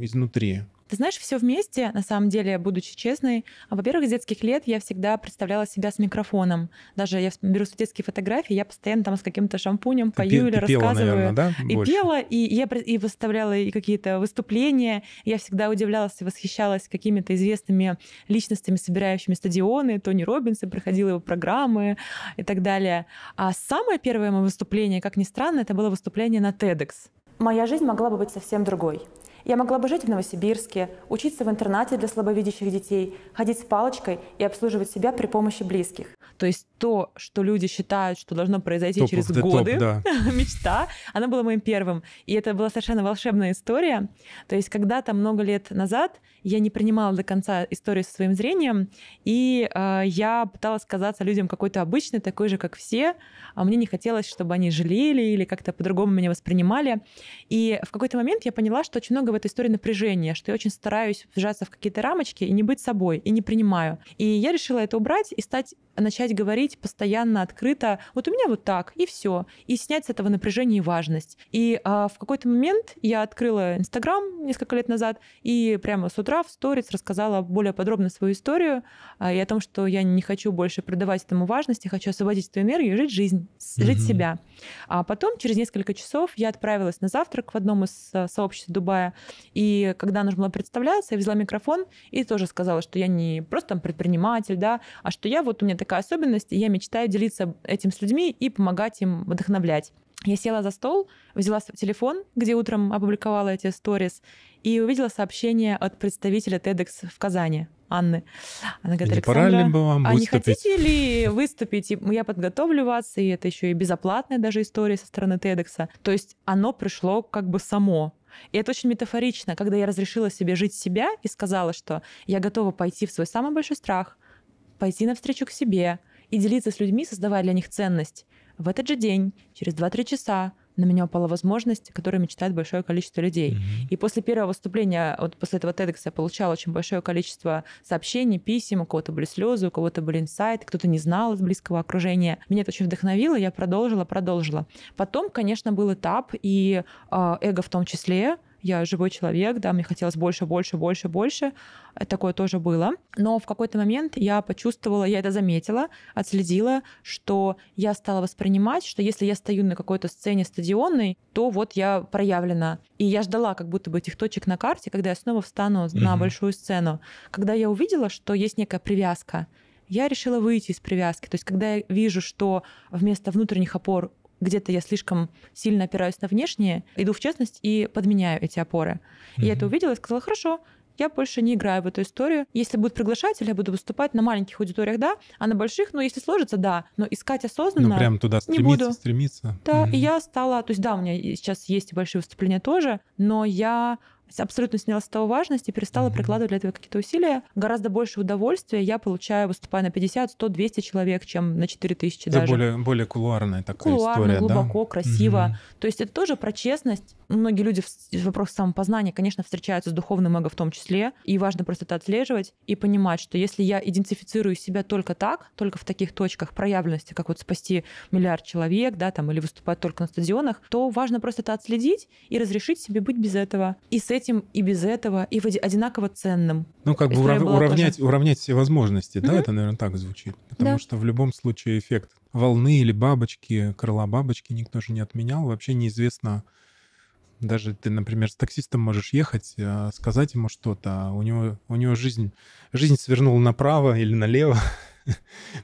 изнутри? Ты знаешь, все вместе, на самом деле, будучи честной, а, во-первых, с детских лет я всегда представляла себя с микрофоном. Даже я беру с детские фотографии, я постоянно там с каким-то шампунем пою ты или пела, рассказываю. Наверное, да? И Больше. пела, и я и выставляла и какие-то выступления. Я всегда удивлялась и восхищалась какими-то известными личностями, собирающими стадионы. Тони Робинс, и проходила его программы и так далее. А самое первое мое выступление, как ни странно, это было выступление на TEDx. Моя жизнь могла бы быть совсем другой. Я могла бы жить в Новосибирске, учиться в интернате для слабовидящих детей, ходить с палочкой и обслуживать себя при помощи близких. То есть то, что люди считают, что должно произойти Top через годы, top, да. мечта, она была моим первым. И это была совершенно волшебная история. То есть когда-то много лет назад я не принимала до конца историю со своим зрением, и э, я пыталась казаться людям какой-то обычной, такой же, как все. А мне не хотелось, чтобы они жалели или как-то по-другому меня воспринимали. И в какой-то момент я поняла, что очень много этой истории напряжения, что я очень стараюсь вжаться в какие-то рамочки и не быть собой, и не принимаю. И я решила это убрать и стать начать говорить постоянно, открыто, вот у меня вот так, и все. И снять с этого напряжения и важность. И а, в какой-то момент я открыла Инстаграм несколько лет назад и прямо с утра в сторис рассказала более подробно свою историю а, и о том, что я не хочу больше придавать этому важности, хочу освободить эту энергию и жить жизнь, mm-hmm. жить себя. А потом, через несколько часов, я отправилась на завтрак в одном из э, сообществ Дубая, и когда нужно было представляться, я взяла микрофон и тоже сказала, что я не просто там предприниматель, да, а что я вот у меня такая особенность, и я мечтаю делиться этим с людьми и помогать им вдохновлять. Я села за стол, взяла телефон, где утром опубликовала эти сторис, и увидела сообщение от представителя TEDx в Казани. Анны. Она говорит, не пора ли бы вам а выступить? не хотите ли выступить? я подготовлю вас, и это еще и безоплатная даже история со стороны TEDx. То есть оно пришло как бы само. И это очень метафорично, когда я разрешила себе жить себя и сказала, что я готова пойти в свой самый большой страх, пойти навстречу к себе и делиться с людьми, создавая для них ценность. В этот же день, через 2-3 часа, на меня упала возможность, которую мечтает большое количество людей. Mm-hmm. И после первого выступления, вот после этого TEDx я получала очень большое количество сообщений, писем, у кого-то были слезы, у кого-то были инсайты, кто-то не знал из близкого окружения. Меня это очень вдохновило, я продолжила, продолжила. Потом, конечно, был этап, и э, эго в том числе, я живой человек, да, мне хотелось больше, больше, больше, больше. Такое тоже было. Но в какой-то момент я почувствовала, я это заметила, отследила, что я стала воспринимать, что если я стою на какой-то сцене стадионной, то вот я проявлена. И я ждала как будто бы этих точек на карте, когда я снова встану mm-hmm. на большую сцену. Когда я увидела, что есть некая привязка, я решила выйти из привязки. То есть, когда я вижу, что вместо внутренних опор где-то я слишком сильно опираюсь на внешние, иду в честность и подменяю эти опоры. Mm-hmm. я это увидела и сказала, хорошо, я больше не играю в эту историю. Если будут приглашать, или я буду выступать на маленьких аудиториях, да, а на больших, ну, если сложится, да, но искать ну, осознанно... Ну, прям туда стремиться, не буду. стремиться. Да, mm-hmm. и я стала... То есть, да, у меня сейчас есть и большие выступления тоже, но я абсолютно сняла с того важность и перестала mm-hmm. прикладывать для этого какие-то усилия. Гораздо больше удовольствия я получаю, выступая на 50, 100, 200 человек, чем на 4000 это даже. более, более кулуарная такая Кулуарно, история, глубоко, да? красиво. Mm-hmm. То есть это тоже про честность. Многие люди в вопросах самопознания, конечно, встречаются с духовным эго в том числе, и важно просто это отслеживать и понимать, что если я идентифицирую себя только так, только в таких точках проявленности, как вот спасти миллиард человек, да, там, или выступать только на стадионах, то важно просто это отследить и разрешить себе быть без этого. И с этим, и без этого, и одинаково ценным. Ну, как бы урав... уравнять, тоже... уравнять все возможности, mm-hmm. да, это, наверное, так звучит. Потому да. что в любом случае эффект волны или бабочки, крыла бабочки никто же не отменял. Вообще неизвестно, даже ты, например, с таксистом можешь ехать, а, сказать ему что-то, а у него, у него жизнь, жизнь свернула направо или налево,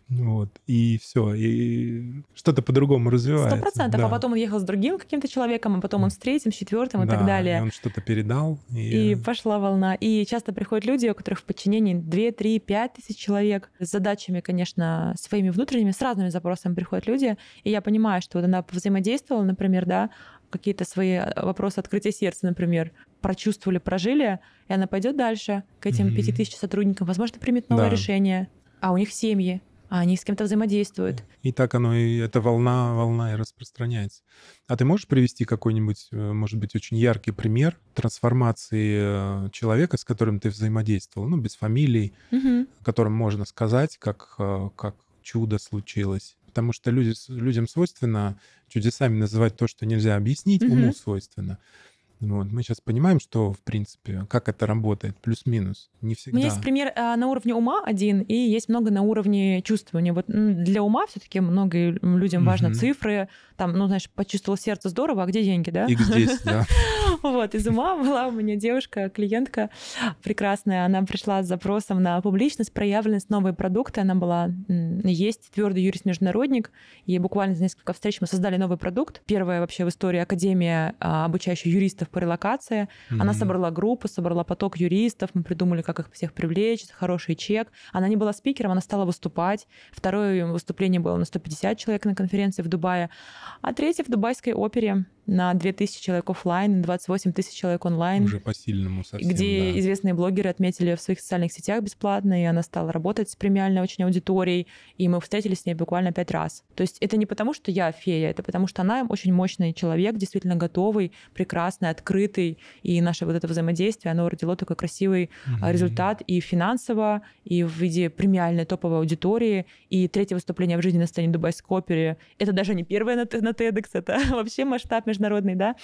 Ну вот. И все. И что-то по-другому развивается. Сто процентов. Да. А потом он ехал с другим каким-то человеком, а потом он с третьим, с четвертым и да, так далее. И он что-то передал. И... и пошла волна. И часто приходят люди, у которых в подчинении 2, 3, 5 тысяч человек с задачами, конечно, своими внутренними, с разными запросами приходят люди. И я понимаю, что вот она взаимодействовала, например, да, какие-то свои э, вопросы открытия сердца, например, прочувствовали, прожили, и она пойдет дальше к этим пяти тысяч сотрудникам, возможно, примет новое да. решение, а у них семьи, а они с кем-то взаимодействуют. И так оно и эта волна, волна и распространяется. А ты можешь привести какой-нибудь, э, может быть, очень яркий пример трансформации э, человека, с которым ты взаимодействовал, ну без фамилий, угу. которым можно сказать, как э, как чудо случилось, потому что люди людям свойственно чудесами называть то, что нельзя объяснить, угу. уму свойственно. Ну вот. Мы сейчас понимаем, что, в принципе, как это работает, плюс-минус, не ну, всегда. У меня есть пример а, на уровне ума один, и есть много на уровне чувствования. Вот для ума все таки многим людям важно mm цифры, там, ну, знаешь, почувствовал сердце здорово, а где деньги, да? Их здесь, да. Вот, из ума была у меня девушка, клиентка прекрасная, она пришла с запросом на публичность, проявленность, новые продукты, она была, есть твердый юрист-международник, и буквально за несколько встреч мы создали новый продукт, первая вообще в истории академия, а, обучающая юристов по релокации. Mm-hmm. Она собрала группу, собрала поток юристов, мы придумали, как их всех привлечь, хороший чек. Она не была спикером, она стала выступать. Второе ее выступление было на 150 человек на конференции в Дубае, а третье в Дубайской опере на 2000 человек офлайн, 28 тысяч человек онлайн. Уже по-сильному совсем, Где да. известные блогеры отметили в своих социальных сетях бесплатно, и она стала работать с премиальной очень аудиторией, и мы встретились с ней буквально пять раз. То есть это не потому, что я фея, это потому, что она очень мощный человек, действительно готовый, прекрасный, открытый, и наше вот это взаимодействие, оно родило такой красивый mm-hmm. результат и финансово, и в виде премиальной топовой аудитории, и третье выступление в жизни на сцене Дубайской опере. Это даже не первое на, на TEDx, это вообще масштаб международный, да?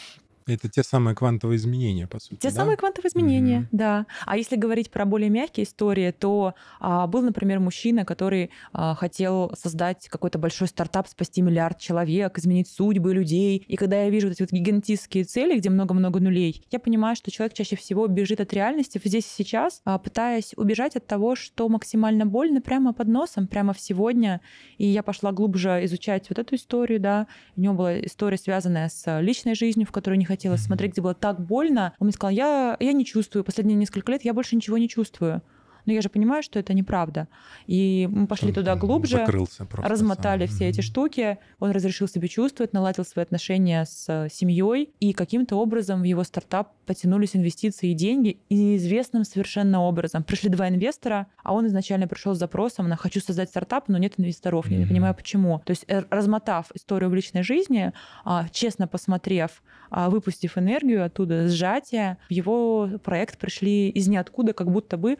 Это те самые квантовые изменения, по сути. Те да? самые квантовые изменения, mm-hmm. да. А если говорить про более мягкие истории, то а, был, например, мужчина, который а, хотел создать какой-то большой стартап, спасти миллиард человек, изменить судьбы людей. И когда я вижу вот эти вот гигантистские цели, где много-много нулей, я понимаю, что человек чаще всего бежит от реальности здесь и сейчас, а, пытаясь убежать от того, что максимально больно прямо под носом, прямо в сегодня. И я пошла глубже изучать вот эту историю, да. У него была история, связанная с личной жизнью, в которую не хотелось смотреть, где было так больно. Он мне сказал, я, я не чувствую, последние несколько лет я больше ничего не чувствую но я же понимаю, что это неправда. И мы пошли он туда глубже, размотали сам. все эти штуки, он разрешил себе чувствовать, наладил свои отношения с э, семьей, и каким-то образом в его стартап потянулись инвестиции и деньги, и неизвестным совершенно образом. Пришли два инвестора, а он изначально пришел с запросом на «хочу создать стартап, но нет инвесторов, я не понимаю, почему». То есть э, размотав историю в личной жизни, а, честно посмотрев, а, выпустив энергию оттуда, сжатие, в его проект пришли из ниоткуда, как будто бы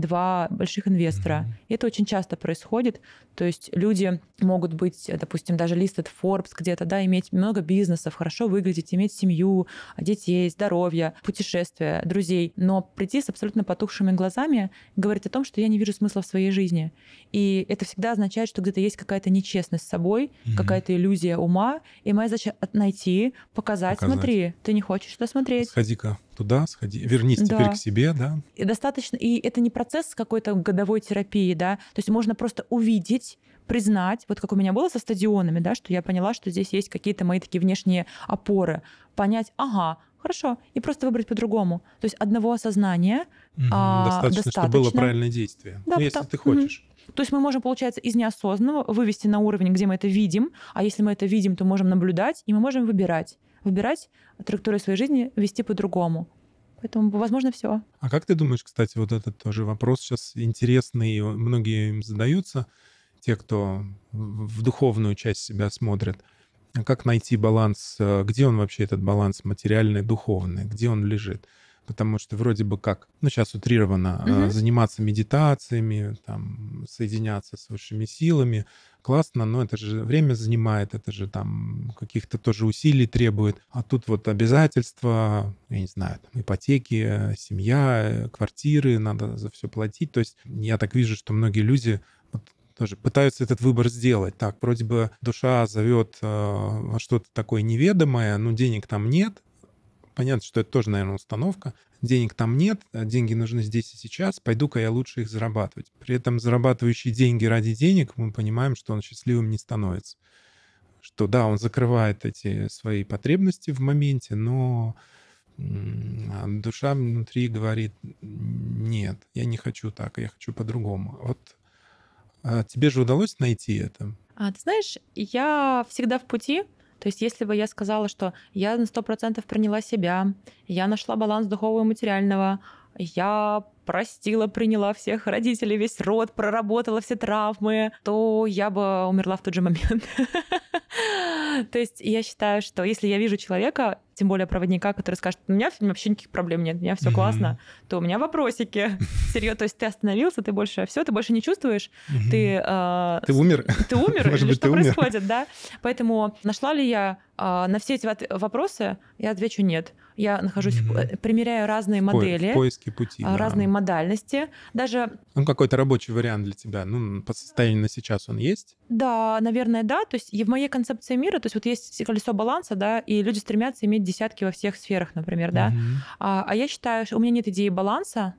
два больших инвестора. Mm-hmm. это очень часто происходит. То есть люди могут быть, допустим, даже лист от Forbes где-то, да, иметь много бизнесов, хорошо выглядеть, иметь семью, детей, здоровье, путешествия, друзей, но прийти с абсолютно потухшими глазами говорит о том, что я не вижу смысла в своей жизни. И это всегда означает, что где-то есть какая-то нечестность с собой, mm-hmm. какая-то иллюзия ума, и моя задача найти, показать, показать, смотри, ты не хочешь это смотреть. Сходи-ка туда, сходи, вернись да. теперь к себе, да. И достаточно, и это не процесс какой-то годовой терапии, да, то есть можно просто увидеть, признать, вот как у меня было со стадионами, да, что я поняла, что здесь есть какие-то мои такие внешние опоры, понять, ага, хорошо, и просто выбрать по-другому. То есть одного осознания угу, а, достаточно, чтобы было правильное действие, да, ну, если ты хочешь. То есть мы можем, получается, из неосознанного вывести на уровень, где мы это видим, а если мы это видим, то можем наблюдать, и мы можем выбирать выбирать траекторию своей жизни, вести по-другому. Поэтому, возможно, все. А как ты думаешь, кстати, вот этот тоже вопрос сейчас интересный, многие им задаются, те, кто в духовную часть себя смотрят, Как найти баланс, э, где он вообще этот баланс материальный, духовный, где он лежит? Потому что вроде бы как, ну сейчас утрировано, угу. Э, заниматься медитациями, там, соединяться с высшими силами, классно, но это же время занимает, это же там каких-то тоже усилий требует. А тут вот обязательства, я не знаю, там, ипотеки, семья, э, квартиры, надо за все платить. То есть я так вижу, что многие люди тоже пытаются этот выбор сделать. Так, вроде бы душа зовет э, что-то такое неведомое, но денег там нет, Понятно, что это тоже, наверное, установка. Денег там нет, а деньги нужны здесь и сейчас, пойду-ка я лучше их зарабатывать. При этом зарабатывающий деньги ради денег, мы понимаем, что он счастливым не становится. Что да, он закрывает эти свои потребности в моменте, но а душа внутри говорит, нет, я не хочу так, я хочу по-другому. Вот а тебе же удалось найти это? А, ты знаешь, я всегда в пути, то есть если бы я сказала, что я на 100% приняла себя, я нашла баланс духовного и материального, я простила, приняла всех родителей, весь род, проработала все травмы, то я бы умерла в тот же момент. То есть я считаю, что если я вижу человека, тем более проводника, который скажет, у меня вообще никаких проблем нет, у меня все классно, то у меня вопросики. Серьезно, то есть ты остановился, ты больше все, ты больше не чувствуешь, ты... А, ты умер? Ты умер? Может быть, происходит, да? Поэтому нашла ли я а, на все эти вопросы, я отвечу нет. Я нахожусь, mm-hmm. примеряю разные в модели, в поиске пути, а, разные да. модальности, даже. Ну какой-то рабочий вариант для тебя, ну по состоянию на сейчас он есть? Да, наверное, да. То есть и в моей концепции мира, то есть вот есть колесо баланса, да, и люди стремятся иметь десятки во всех сферах, например, да. Mm-hmm. А, а я считаю, что у меня нет идеи баланса,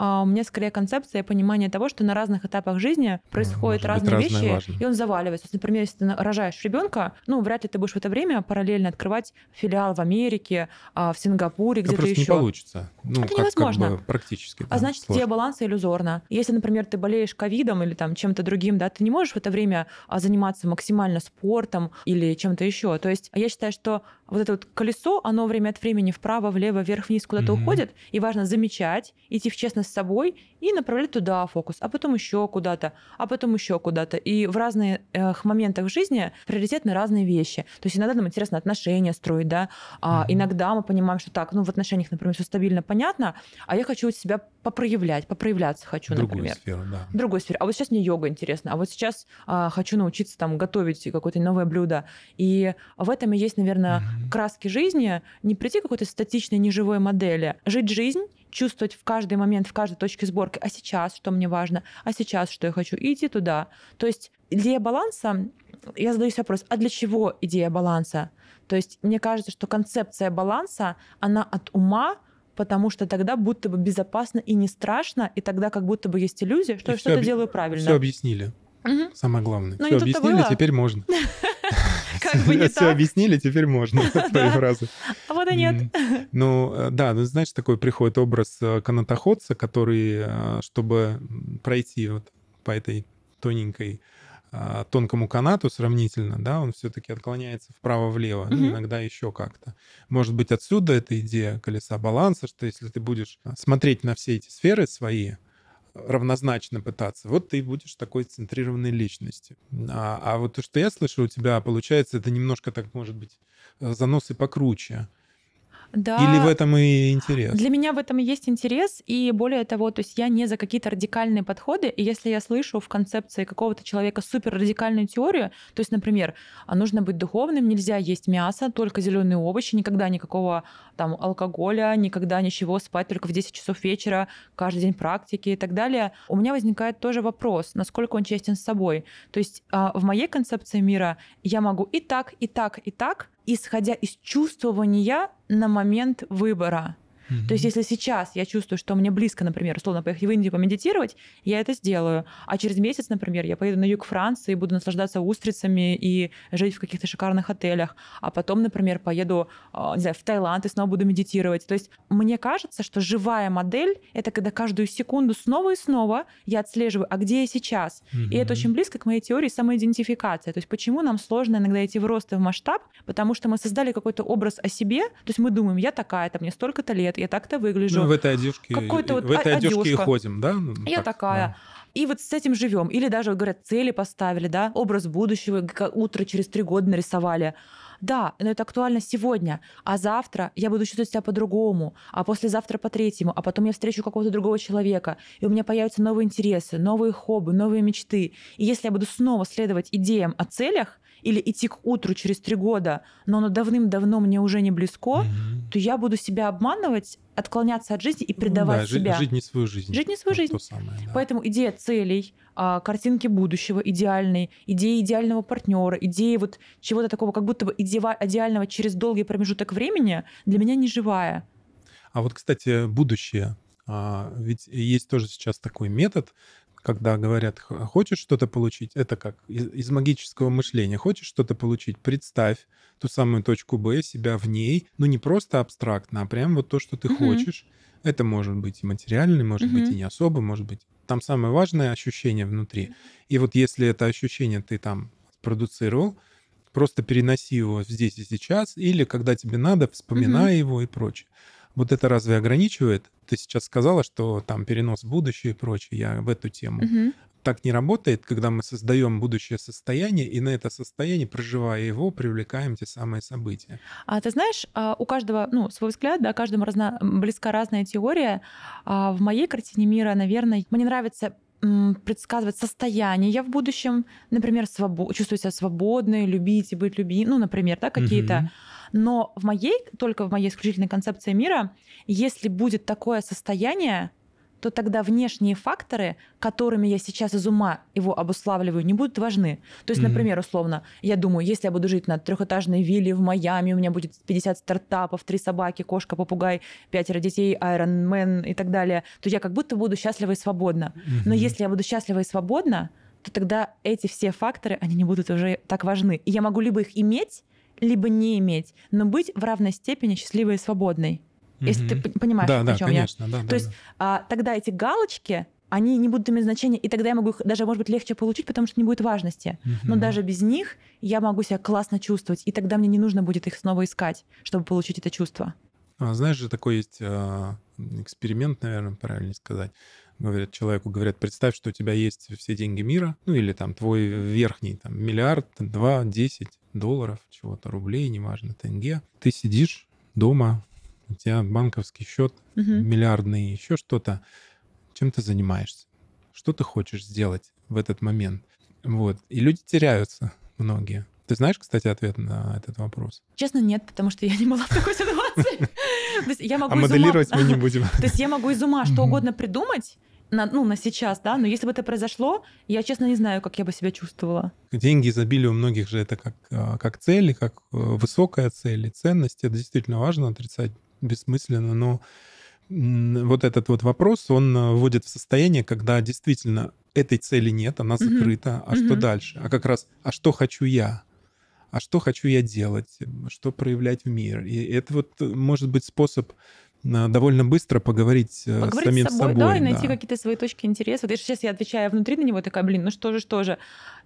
а у меня скорее концепция понимания того, что на разных этапах жизни происходят Может разные вещи, важно. и он заваливается. есть, например, если ты рожаешь ребенка, ну, вряд ли ты будешь в это время параллельно открывать филиал в Америке, а, в Сингапуре, где-то еще. это не получится. Ну, это как, невозможно. Как бы практически. А да, а значит, сложно. диабаланс иллюзорно. Если, например, ты болеешь ковидом или там чем-то другим, да, ты не можешь в это время а, заниматься максимально спортом или чем-то еще. То есть я считаю, что вот это вот колесо, оно время от времени вправо, влево, вверх, вниз куда-то mm-hmm. уходит, и важно замечать, идти в честность с собой и направлять туда фокус, а потом еще куда-то, а потом еще куда-то. И в разных моментах жизни на разные вещи. То есть иногда нам интересно отношения строить, да, а иногда мы понимаем, что так, ну в отношениях, например, все стабильно, понятно, а я хочу у себя попроявлять, попроявляться хочу, Другую например. Сферу, да. Другую сферу. А вот сейчас мне йога интересна, а вот сейчас а, хочу научиться там готовить какое-то новое блюдо. И в этом и есть, наверное, mm-hmm. краски жизни, не прийти к какой-то статичной, неживой модели. Жить жизнь чувствовать в каждый момент, в каждой точке сборки, а сейчас, что мне важно, а сейчас, что я хочу, идти туда. То есть идея баланса, я задаю себе вопрос, а для чего идея баланса? То есть мне кажется, что концепция баланса, она от ума, потому что тогда будто бы безопасно и не страшно, и тогда как будто бы есть иллюзия, что я что-то объ... делаю правильно. Все объяснили. Угу. Самое главное. Но ну, все объяснили, было. теперь можно. Как бы не Все так. объяснили, теперь можно твои фразы. А вот и нет. Ну, э, да, ну, знаешь, такой приходит образ э, канатоходца, который, э, чтобы пройти вот по этой тоненькой тонкому канату сравнительно, да, он все-таки отклоняется вправо-влево, mm иногда еще как-то. Может быть, отсюда эта идея колеса баланса, что если ты будешь смотреть на все эти сферы свои, равнозначно пытаться. Вот ты будешь такой центрированной личностью. А, а вот то, что я слышу у тебя, получается, это немножко так, может быть, э, заносы покруче. Да. Или в этом и интерес? Для меня в этом и есть интерес, и более того, то есть я не за какие-то радикальные подходы, и если я слышу в концепции какого-то человека супер радикальную теорию, то есть, например, а нужно быть духовным, нельзя есть мясо, только зеленые овощи, никогда никакого там алкоголя, никогда ничего, спать только в 10 часов вечера, каждый день практики и так далее, у меня возникает тоже вопрос, насколько он честен с собой. То есть а, в моей концепции мира я могу и так, и так, и так, исходя из чувствования на момент выбора. Mm-hmm. То есть, если сейчас я чувствую, что мне близко, например, условно поехать в Индию помедитировать, я это сделаю. А через месяц, например, я поеду на юг Франции, буду наслаждаться устрицами и жить в каких-то шикарных отелях. А потом, например, поеду, а, не знаю, в Таиланд и снова буду медитировать. То есть, мне кажется, что живая модель — это когда каждую секунду снова и снова я отслеживаю, а где я сейчас. Mm-hmm. И это очень близко к моей теории самоидентификации. То есть, почему нам сложно иногда идти в рост и в масштаб? Потому что мы создали какой-то образ о себе, то есть мы думаем, я такая-то, мне столько-то лет, я так-то выгляжу. Ну, в этой одежке, Какой-то вот в этой одежке и ходим, да? Ну, я так, такая. Да. И вот с этим живем. Или даже, говорят, цели поставили, да, образ будущего, утро через три года нарисовали. Да, но это актуально сегодня, а завтра я буду чувствовать себя по-другому, а послезавтра по-третьему, а потом я встречу какого-то другого человека, и у меня появятся новые интересы, новые хобби, новые мечты. И если я буду снова следовать идеям о целях, или идти к утру через три года, но оно давным-давно мне уже не близко, угу. то я буду себя обманывать, отклоняться от жизни и ну предавать да, себя. Жить, не свою жизнь. Жить не свою жизнь. Самое, да. Поэтому идея целей, а, картинки будущего идеальной, идея идеального партнера, идея вот чего-то такого, как будто бы идеального через долгий промежуток времени, для меня не живая. А вот, кстати, будущее. А, ведь есть тоже сейчас такой метод, когда говорят, хочешь что-то получить, это как из, из магического мышления. Хочешь что-то получить, представь ту самую точку Б, себя в ней, ну не просто абстрактно, а прям вот то, что ты угу. хочешь. Это может быть и материальный, может угу. быть и не особо, может быть. Там самое важное ощущение внутри. И вот если это ощущение ты там продуцировал, просто переноси его здесь и сейчас, или когда тебе надо, вспоминай угу. его и прочее. Вот это разве ограничивает? Ты сейчас сказала, что там перенос в будущее и прочее, я в эту тему. Угу. Так не работает, когда мы создаем будущее состояние, и на это состояние, проживая его, привлекаем те самые события. А ты знаешь, а, у каждого, ну, свой взгляд, да, каждому разно, близко разная теория. А, в моей картине мира, наверное, мне нравится предсказывать состояние я в будущем, например, свобо- чувствовать себя свободной, любить и быть любимой, ну, например, да, какие-то угу но в моей, только в моей исключительной концепции мира, если будет такое состояние, то тогда внешние факторы, которыми я сейчас из ума его обуславливаю, не будут важны. То есть, например, условно, я думаю, если я буду жить на трехэтажной вилле в Майами, у меня будет 50 стартапов, три собаки, кошка, попугай, пятеро детей, Айронмен и так далее, то я как будто буду счастлива и свободна. Но если я буду счастлива и свободна, то тогда эти все факторы, они не будут уже так важны. И я могу либо их иметь, либо не иметь, но быть в равной степени счастливой и свободной. Mm-hmm. Если ты понимаешь, да, о да, чем конечно, я. Да, То да, есть да. А, тогда эти галочки, они не будут иметь значения, и тогда я могу их даже, может быть, легче получить, потому что не будет важности. Mm-hmm. Но даже без них я могу себя классно чувствовать, и тогда мне не нужно будет их снова искать, чтобы получить это чувство. А, знаешь же, такой есть э, эксперимент, наверное, правильно сказать говорят человеку, говорят, представь, что у тебя есть все деньги мира, ну или там твой верхний там миллиард, два, десять долларов, чего-то, рублей, неважно, тенге. Ты сидишь дома, у тебя банковский счет угу. миллиардный, еще что-то. Чем ты занимаешься? Что ты хочешь сделать в этот момент? Вот. И люди теряются многие. Ты знаешь, кстати, ответ на этот вопрос? Честно, нет, потому что я не была в такой ситуации. То есть я могу а моделировать ума... мы не будем. То есть я могу из ума что угодно придумать, на, ну, на сейчас, да, но если бы это произошло, я, честно, не знаю, как я бы себя чувствовала. Деньги, изобилие у многих же это как, а, как цель, как э, высокая цель и ценность. Это действительно важно, отрицать бессмысленно, но вот этот вот вопрос, он э, вводит в состояние, когда действительно этой цели нет, она закрыта, угу. а угу. что дальше? А как раз, а что хочу я? а что хочу я делать, что проявлять в мир. И это вот э, может быть способ довольно быстро поговорить, э, поговорить с самим с собой, собой. Да, и найти да. какие-то свои точки интереса. Вот сейчас я отвечаю внутри на него, такая, блин, ну что же, что же.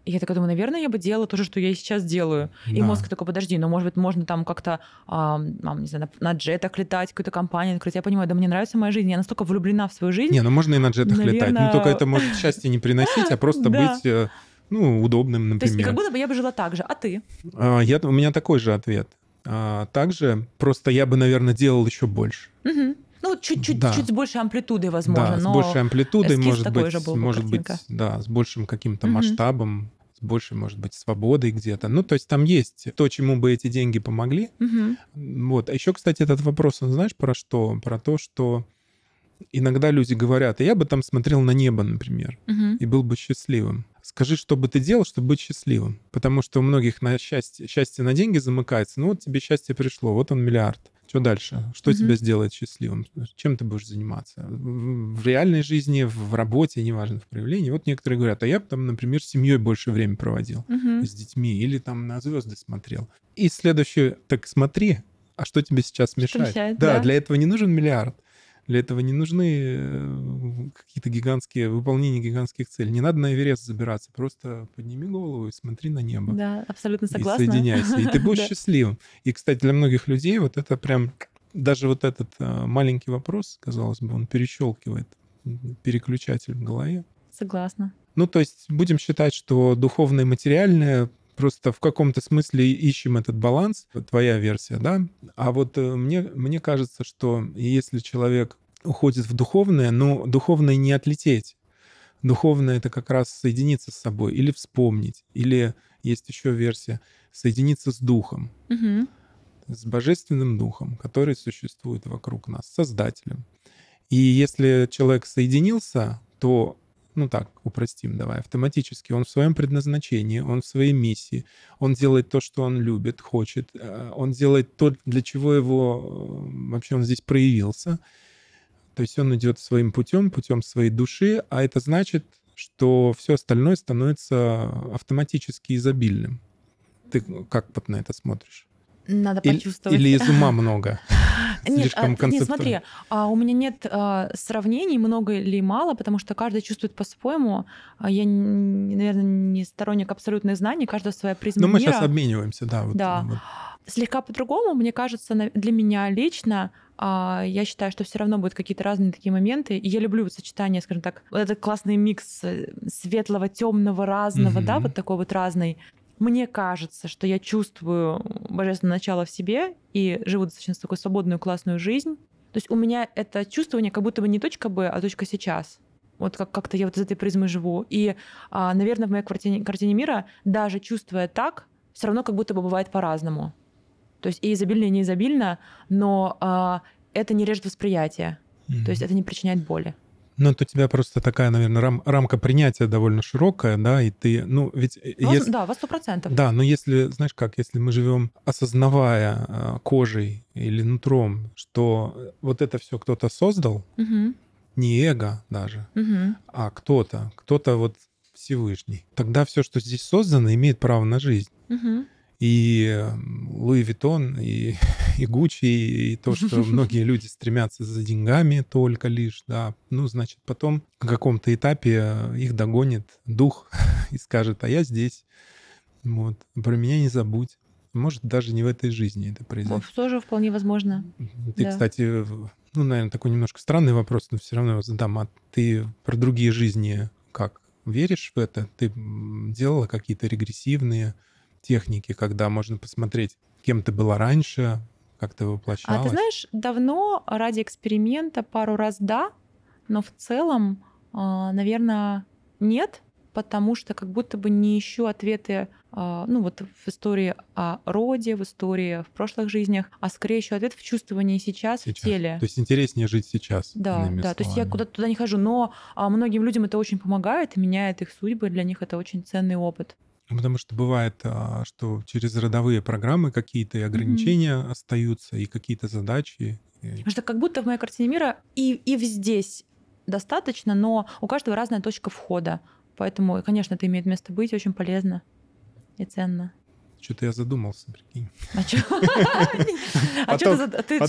И я такая думаю, наверное, я бы делала то же, что я и сейчас делаю. Да. И мозг такой, подожди, ну, может быть, можно там как-то, а, не знаю, на, на джетах летать, какую-то компанию открыть. Я понимаю, да мне нравится моя жизнь, я настолько влюблена в свою жизнь. Не, ну можно и на джетах наверное... летать, но ну, только это может счастье не приносить, а просто быть э, ну, удобным, например. То есть как будто бы я бы жила так же, а ты? А, я, у меня такой же ответ а, также. Просто я бы, наверное, делал еще больше. Угу. Ну, чуть-чуть, да. чуть с большей амплитудой, возможно. Да, но с большей амплитудой, может быть, же был может быть, да, с большим каким-то угу. масштабом, с большей, может быть, свободой где-то. Ну, то есть там есть то, чему бы эти деньги помогли. Угу. Вот. А еще, кстати, этот вопрос, он знаешь про что? Про то, что иногда люди говорят, «А я бы там смотрел на небо, например, угу. и был бы счастливым скажи, что бы ты делал, чтобы быть счастливым. Потому что у многих на счастье, счастье на деньги замыкается. Ну вот тебе счастье пришло, вот он миллиард. Что дальше? Что угу. тебя сделает счастливым? Чем ты будешь заниматься? В реальной жизни, в работе, неважно, в проявлении. Вот некоторые говорят, а я бы там, например, с семьей больше время проводил, угу. с детьми, или там на звезды смотрел. И следующее, так смотри, а что тебе сейчас что мешает? мешает да, да, для этого не нужен миллиард. Для этого не нужны э, какие-то гигантские, выполнение гигантских целей. Не надо на Эверест забираться, просто подними голову и смотри на небо. Да, абсолютно согласна. И соединяйся, и ты будешь да. счастливым. И, кстати, для многих людей вот это прям... Даже вот этот э, маленький вопрос, казалось бы, он перещелкивает переключатель в голове. Согласна. Ну, то есть будем считать, что духовное и материальное просто в каком-то смысле ищем этот баланс, твоя версия, да? А вот э, мне, мне кажется, что если человек уходит в духовное, но ну, духовное не отлететь. Духовное — это как раз соединиться с собой или вспомнить, или есть еще версия соединиться с духом, угу. с божественным духом, который существует вокруг нас, создателем. И если человек соединился, то ну так, упростим давай, автоматически. Он в своем предназначении, он в своей миссии, он делает то, что он любит, хочет, э, он делает то, для чего его э, вообще он здесь проявился. То есть он идет своим путем, путем своей души, а это значит, что все остальное становится автоматически изобильным. Ты как вот на это смотришь? Надо или, почувствовать. Или из ума много. Нет, а, нет, смотри, а, у меня нет а, сравнений, много или мало, потому что каждый чувствует по-своему. А, я, наверное, не сторонник абсолютных знаний, каждая своя призма Но ну, мы мира. сейчас обмениваемся, да. Вот, да. Вот. Слегка по-другому, мне кажется, для меня лично а, я считаю, что все равно будут какие-то разные такие моменты. И я люблю сочетание, скажем так, вот этот классный микс э, светлого, темного, разного, mm да, вот такой вот разный мне кажется, что я чувствую божественное начало в себе и живу достаточно такую свободную классную жизнь. То есть у меня это чувствование как будто бы не точка Б, а точка сейчас. Вот как- как-то я вот из этой призмы живу. И, а, наверное, в моей картине, картине мира, даже чувствуя так, все равно как будто бы бывает по-разному. То есть и изобильно, и не изобильно, но а, это не режет восприятие. Mm-hmm. То есть это не причиняет боли. Ну, это у тебя просто такая, наверное, рам рамка принятия довольно широкая, да, и ты, ну, ведь... Э, ну, если... Да, во сто процентов. Да, но если, знаешь как, если мы живем, осознавая э, кожей или нутром, что вот это все кто-то создал, угу. не эго даже, угу. а кто-то, кто-то вот Всевышний, тогда все, что здесь создано, имеет право на жизнь. Угу и Луи Виттон, и, и Гуччи, и, и то, что многие люди стремятся за деньгами только лишь, да, ну, значит, потом на каком-то этапе э, их догонит дух и скажет, а я здесь, вот, про меня не забудь. Может, даже не в этой жизни это произойдет. Тоже вполне возможно. Ты, да. кстати, ну, наверное, такой немножко странный вопрос, но все равно его задам. А ты про другие жизни как? Веришь в это? Ты делала какие-то регрессивные техники, когда можно посмотреть, кем ты была раньше, как ты воплощалась? А ты знаешь, давно ради эксперимента пару раз да, но в целом, а, наверное, нет, потому что как будто бы не ищу ответы, а, ну вот в истории о роде, в истории в прошлых жизнях, а скорее еще ответ в чувствовании сейчас, сейчас. в теле. То есть интереснее жить сейчас. Да, да. Словами. То есть я куда-то туда не хожу, но а, многим людям это очень помогает меняет их судьбы, для них это очень ценный опыт. Ну, потому что бывает, а, что через родовые программы какие-то ограничения mm-hmm. остаются и какие-то задачи. Потому что как будто в моей картине мира и, и здесь достаточно, но у каждого разная точка входа. Поэтому, конечно, это имеет место быть, очень полезно и ценно. Что-то я задумался, прикинь. А что? А что а а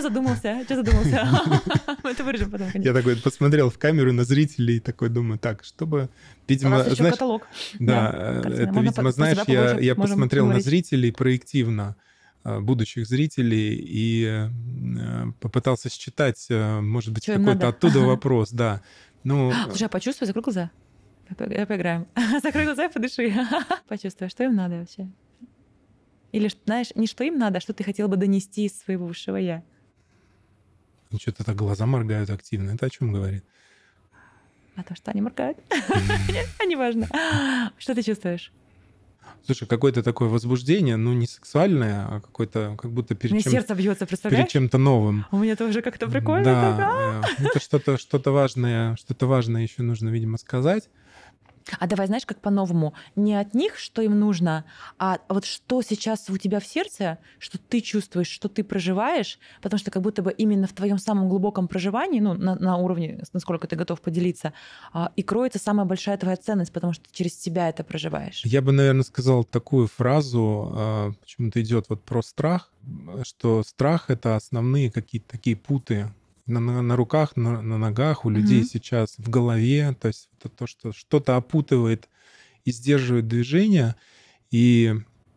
задумался? А что задумался? Это вырежем потом. Я такой посмотрел в камеру на зрителей, и такой думаю, так, чтобы... Видимо, знаешь... каталог. Да, э, это, видимо, знаешь, я посмотрел на зрителей проективно э, будущих зрителей и э, попытался считать, может быть, какой-то оттуда вопрос, да. Ну, Слушай, я а почувствую закрой глаза. Я поиграем. Закрой глаза и подыши. Почувствуй, что им надо вообще. Или, знаешь, не что им надо, а что ты хотел бы донести из своего высшего «я». Ну, что-то так глаза моргают активно. Это о чем говорит? А то, что они моргают. А неважно. Что ты чувствуешь? Слушай, какое-то такое возбуждение, ну не сексуальное, а какое-то как будто перед чем сердце бьется, представляешь? Перед чем-то новым. У меня тоже как-то прикольно. Да, а? это ну, что-то что важное, что-то важное еще нужно, видимо, сказать. А давай, знаешь, как по-новому, не от них, что им нужно, а вот что сейчас у тебя в сердце, что ты чувствуешь, что ты проживаешь, потому что как будто бы именно в твоем самом глубоком проживании, ну, на, на уровне, насколько ты готов поделиться, а, и кроется самая большая твоя ценность, потому что ты через себя это проживаешь. Я бы, наверное, сказал такую фразу, а, почему-то идет вот про страх, что страх — это основные какие-то такие путы, на, на, на руках, на, на ногах у людей mm-hmm. сейчас, в голове. То есть это то, что что-то опутывает и сдерживает движение. И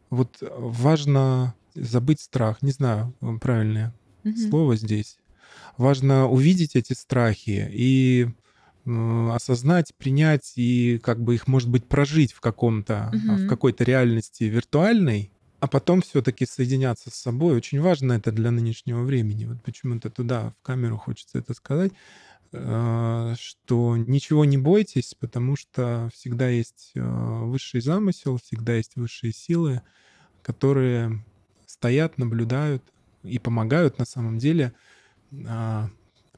вот важно забыть страх. Не знаю, правильное mm-hmm. слово здесь. Важно увидеть эти страхи и осознать, принять и как бы их, может быть, прожить в каком-то, mm-hmm. в какой-то реальности виртуальной, а потом все-таки соединяться с собой. Очень важно это для нынешнего времени. Вот почему-то туда, в камеру хочется это сказать, э, что ничего не бойтесь, потому что всегда есть э, высший замысел, всегда есть высшие силы, которые стоят, наблюдают и помогают на самом деле а,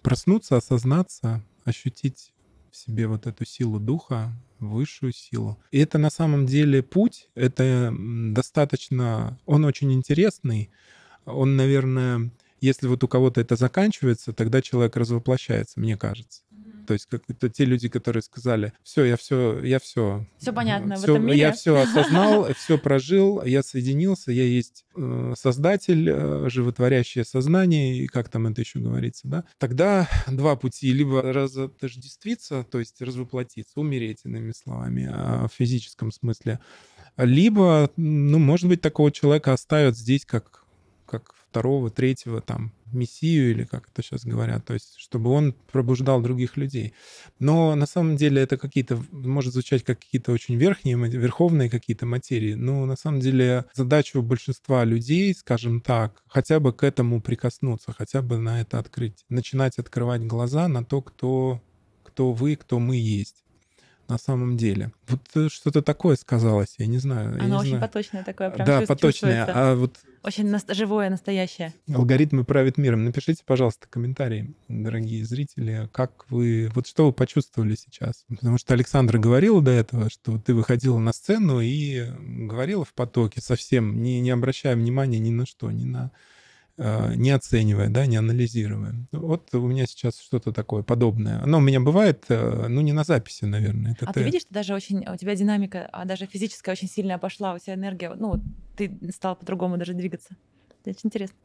проснуться, осознаться, ощутить в себе вот эту силу духа, высшую силу. И это на самом деле путь, это достаточно, он очень интересный, он, наверное, если вот у кого-то это заканчивается, тогда человек развоплощается, мне кажется. То есть как это те люди, которые сказали, все, я все, я все. Все понятно все, в этом мире. Я все осознал, все прожил, я соединился, я есть э, создатель, э, животворящее сознание, и как там это еще говорится, да? Тогда два пути. Либо разотождествиться, то есть развоплотиться, умереть, иными словами, а, в физическом смысле. Либо, ну, может быть, такого человека оставят здесь как, как второго, третьего там мессию, или как это сейчас говорят, то есть чтобы он пробуждал других людей. Но на самом деле это какие-то, может звучать как какие-то очень верхние, верховные какие-то материи, но на самом деле задача у большинства людей, скажем так, хотя бы к этому прикоснуться, хотя бы на это открыть, начинать открывать глаза на то, кто, кто вы, кто мы есть на самом деле. Вот э, что-то такое сказалось, я не знаю. Оно не очень знаю. поточное такое, прям Да, поточное. А вот... Очень нас- живое, настоящее. Алгоритмы правят миром. Напишите, пожалуйста, комментарии, дорогие зрители, как вы... Вот что вы почувствовали сейчас? Потому что Александра говорила до этого, что ты выходила на сцену и говорила в потоке совсем, не, не обращая внимания ни на что, ни на Э, не оценивая, да, не анализируя. Вот у меня сейчас что-то такое подобное. Оно у меня бывает, э, ну, не на записи, наверное. Это а ты, видишь, ты даже очень, у тебя динамика, а даже физическая очень сильная пошла, у тебя энергия, ну, ты стал по-другому даже двигаться. Это очень интересно.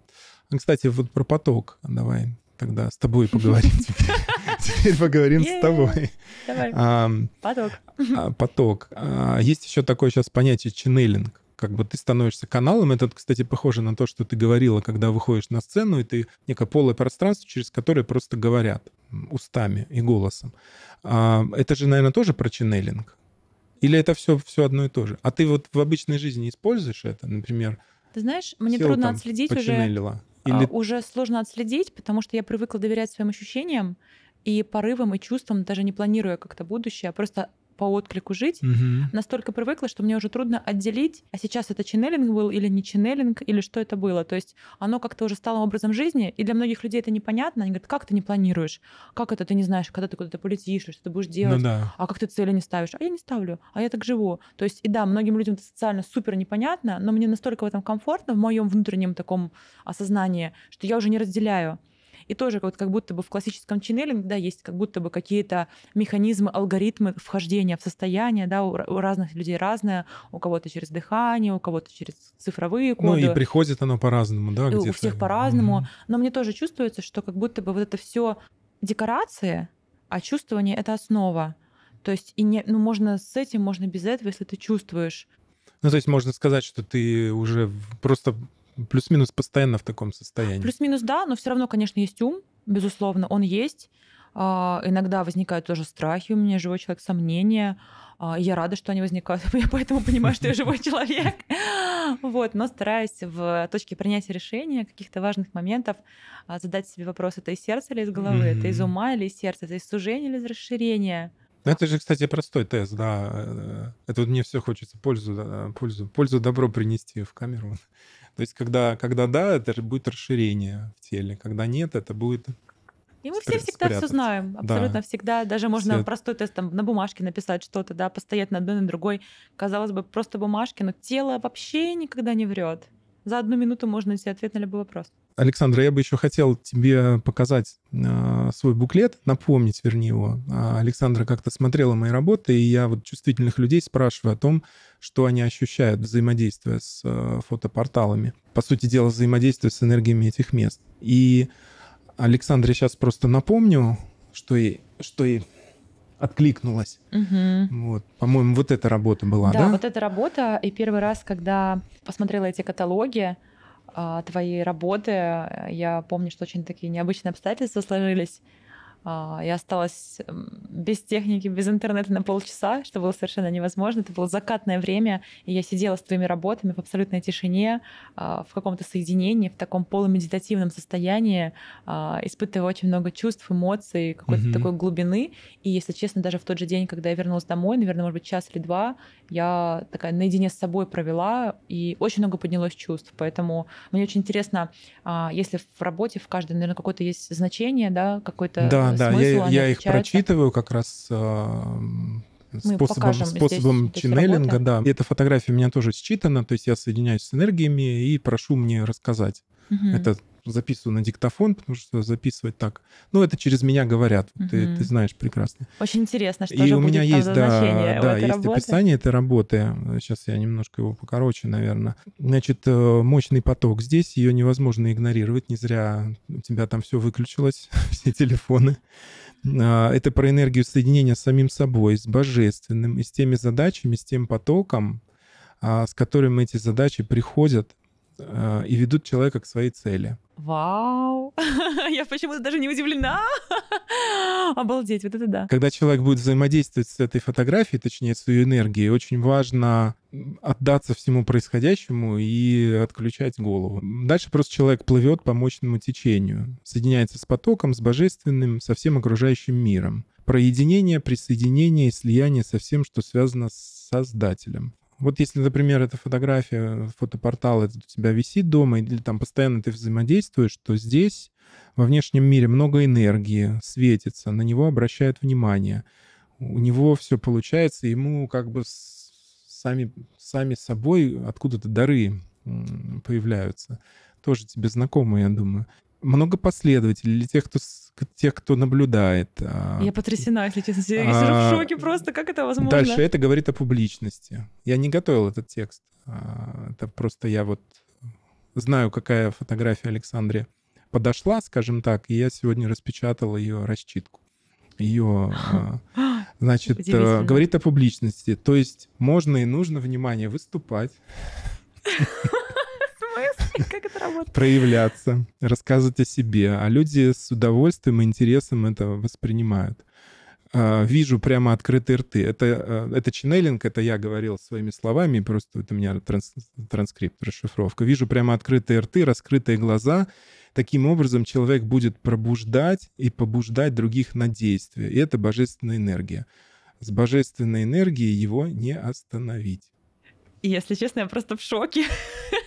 А, кстати, вот про поток давай тогда с тобой поговорим теперь. Теперь поговорим с тобой. Давай. Поток. А, поток. А, есть еще такое сейчас понятие ченнелинг как бы ты становишься каналом. Это, кстати, похоже на то, что ты говорила, когда выходишь на сцену, и ты некое полое пространство, через которое просто говорят устами и голосом. А, это же, наверное, тоже про ченнелинг. Или это все, все одно и то же? А ты вот в обычной жизни используешь это, например? Ты знаешь, мне трудно там, отследить уже. А, Или... Уже сложно отследить, потому что я привыкла доверять своим ощущениям и порывам и чувствам, даже не планируя как-то будущее, а просто по отклику жить, угу. настолько привыкла, что мне уже трудно отделить, а сейчас это ченнелинг был или не ченнелинг, или что это было. То есть оно как-то уже стало образом жизни, и для многих людей это непонятно. Они говорят, как ты не планируешь? Как это ты не знаешь, когда ты куда-то полетишь, что ты будешь ну делать? Ну, да. А как ты цели не ставишь? А я не ставлю, а я так живу. То есть, и да, многим людям это социально супер непонятно, но мне настолько в этом комфортно, в моем внутреннем таком осознании, что я уже не разделяю. И тоже вот как будто бы в классическом ченнелинге, да, есть как будто бы какие-то механизмы, алгоритмы вхождения в состояние, да, у, у разных людей разное, у кого-то через дыхание, у кого-то через цифровые коды. Ну и приходит оно по-разному, да, где У всех по-разному, mm-hmm. но мне тоже чувствуется, что как будто бы вот это все декорации, а чувствование — это основа. То есть и не, ну, можно с этим, можно без этого, если ты чувствуешь. Ну, то есть можно сказать, что ты уже просто Плюс-минус постоянно в таком состоянии. Плюс-минус, да, но все равно, конечно, есть ум, безусловно, он есть. А, иногда возникают тоже страхи, у меня живой человек, сомнения. А, я рада, что они возникают, я поэтому понимаю, что я живой человек. Вот, но стараюсь в точке принятия решения каких-то важных моментов а, задать себе вопрос, это из сердца или из головы, это из ума или из сердца, это из сужения или из расширения. Ну, это же, кстати, простой тест, да. Э, это вот мне все хочется пользу, пользу, пользу добро принести в камеру. То есть, когда, когда да, это будет расширение в теле, когда нет, это будет и мы все всегда спрятаться. все знаем, абсолютно да. всегда. Даже можно все... простой тест там, на бумажке написать что-то, да, постоять на одной, на другой. Казалось бы, просто бумажки, но тело вообще никогда не врет. За одну минуту можно найти ответ на любой вопрос. Александра, я бы еще хотел тебе показать э, свой буклет, напомнить, вернее, его. А, Александра как-то смотрела мои работы, и я вот чувствительных людей спрашиваю о том, что они ощущают, взаимодействуя с э, фотопорталами. По сути дела, взаимодействие с энергиями этих мест. И Александре сейчас просто напомню, что и, что и откликнулась. Угу. Вот, по-моему, вот эта работа была, да? Да, вот эта работа. И первый раз, когда посмотрела эти каталоги, а, твоей работы. Я помню, что очень такие необычные обстоятельства сложились. А, я осталась без техники, без интернета на полчаса, что было совершенно невозможно. Это было закатное время, и я сидела с твоими работами в абсолютной тишине, а, в каком-то соединении, в таком полумедитативном состоянии, а, испытывая очень много чувств, эмоций, какой-то mm-hmm. такой глубины. И, если честно, даже в тот же день, когда я вернулась домой, наверное, может быть, час или два, я такая наедине с собой провела, и очень много поднялось чувств. Поэтому мне очень интересно, если в работе в каждой, наверное, какое-то есть значение, да, какой-то... Да, да, я, я их прочитываю как раз а, способом, способом ченнелинга, здесь да. Эта фотография у меня тоже считана, то есть я соединяюсь с энергиями и прошу мне рассказать. Угу. Это записываю на диктофон, потому что записывать так. Ну, это через меня говорят, угу. ты, ты знаешь прекрасно. Очень интересно, что И же у меня будет есть, там да, да, есть работы. описание этой работы. Сейчас я немножко его покороче, наверное. Значит, э, мощный поток здесь, ее невозможно игнорировать, не зря у тебя там все выключилось, все телефоны. А, это про энергию соединения с самим собой, с божественным, и с теми задачами, с тем потоком, а, с которым эти задачи приходят, Э, и ведут человека к своей цели. Вау! Я почему-то даже не удивлена. Обалдеть, вот это да. Когда человек будет взаимодействовать с этой фотографией, точнее, с ее энергией, очень важно отдаться всему происходящему и отключать голову. Дальше просто человек плывет по мощному течению, соединяется с потоком, с божественным, со всем окружающим миром. Проединение, присоединение и слияние со всем, что связано с Создателем. Вот если, например, эта фотография, фотопортал это у тебя висит дома, или там постоянно ты взаимодействуешь, то здесь, во внешнем мире, много энергии светится, на него обращают внимание. У него все получается, ему как бы сами, сами собой откуда-то дары появляются. Тоже тебе знакомые, я думаю много последователей, или тех, кто тех, кто наблюдает. А, я потрясена, если честно. Я а, в шоке просто, как это возможно? Дальше это говорит о публичности. Я не готовил этот текст. А, это просто я вот знаю, какая фотография Александре подошла, скажем так, и я сегодня распечатал ее расчитку. Ее, а, значит, э, говорит о публичности. То есть можно и нужно, внимание, выступать. Как это работает? Проявляться, рассказывать о себе. А люди с удовольствием и интересом это воспринимают. А, вижу прямо открытые рты. Это, а, это ченнелинг, это я говорил своими словами, просто это у меня транс, транскрипт, расшифровка. Вижу прямо открытые рты, раскрытые глаза. Таким образом человек будет пробуждать и побуждать других на действие. И это божественная энергия. С божественной энергией его не остановить. И, если честно, я просто в шоке.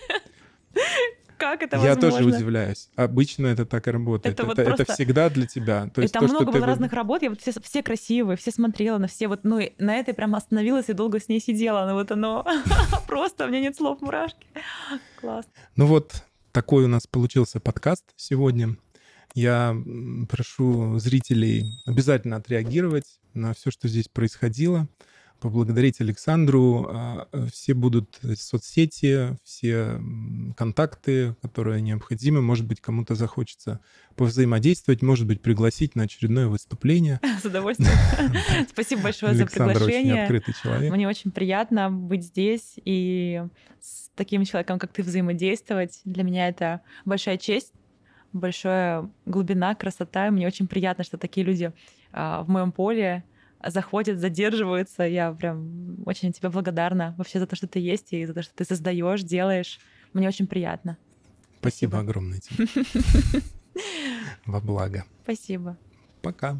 Как это Я возможно? Я тоже удивляюсь. Обычно это так и работает. Это, это, вот это, просто... это всегда для тебя. То есть и там то, много было ты... разных работ. Я вот все, все красивые, все смотрела на все. Вот, ну, на этой прям остановилась и долго с ней сидела. Ну, вот оно просто, у меня нет слов мурашки. Класс. Ну вот, такой у нас получился подкаст сегодня. Я прошу зрителей обязательно отреагировать на все, что здесь происходило поблагодарить Александру. А, э, все будут э, соцсети, все контакты, которые необходимы. Может быть, кому-то захочется повзаимодействовать, может быть, пригласить на очередное выступление. С удовольствием. Спасибо большое за приглашение. очень открытый человек. Мне очень приятно быть здесь и с таким человеком, как ты, взаимодействовать. Для меня это большая честь большая глубина, красота. И мне очень приятно, что такие люди а, в моем поле заходит, задерживаются. Я прям очень тебе благодарна вообще за то, что ты есть и за то, что ты создаешь, делаешь. Мне очень приятно. Спасибо, Спасибо. огромное тебе. Во благо. Спасибо. Пока.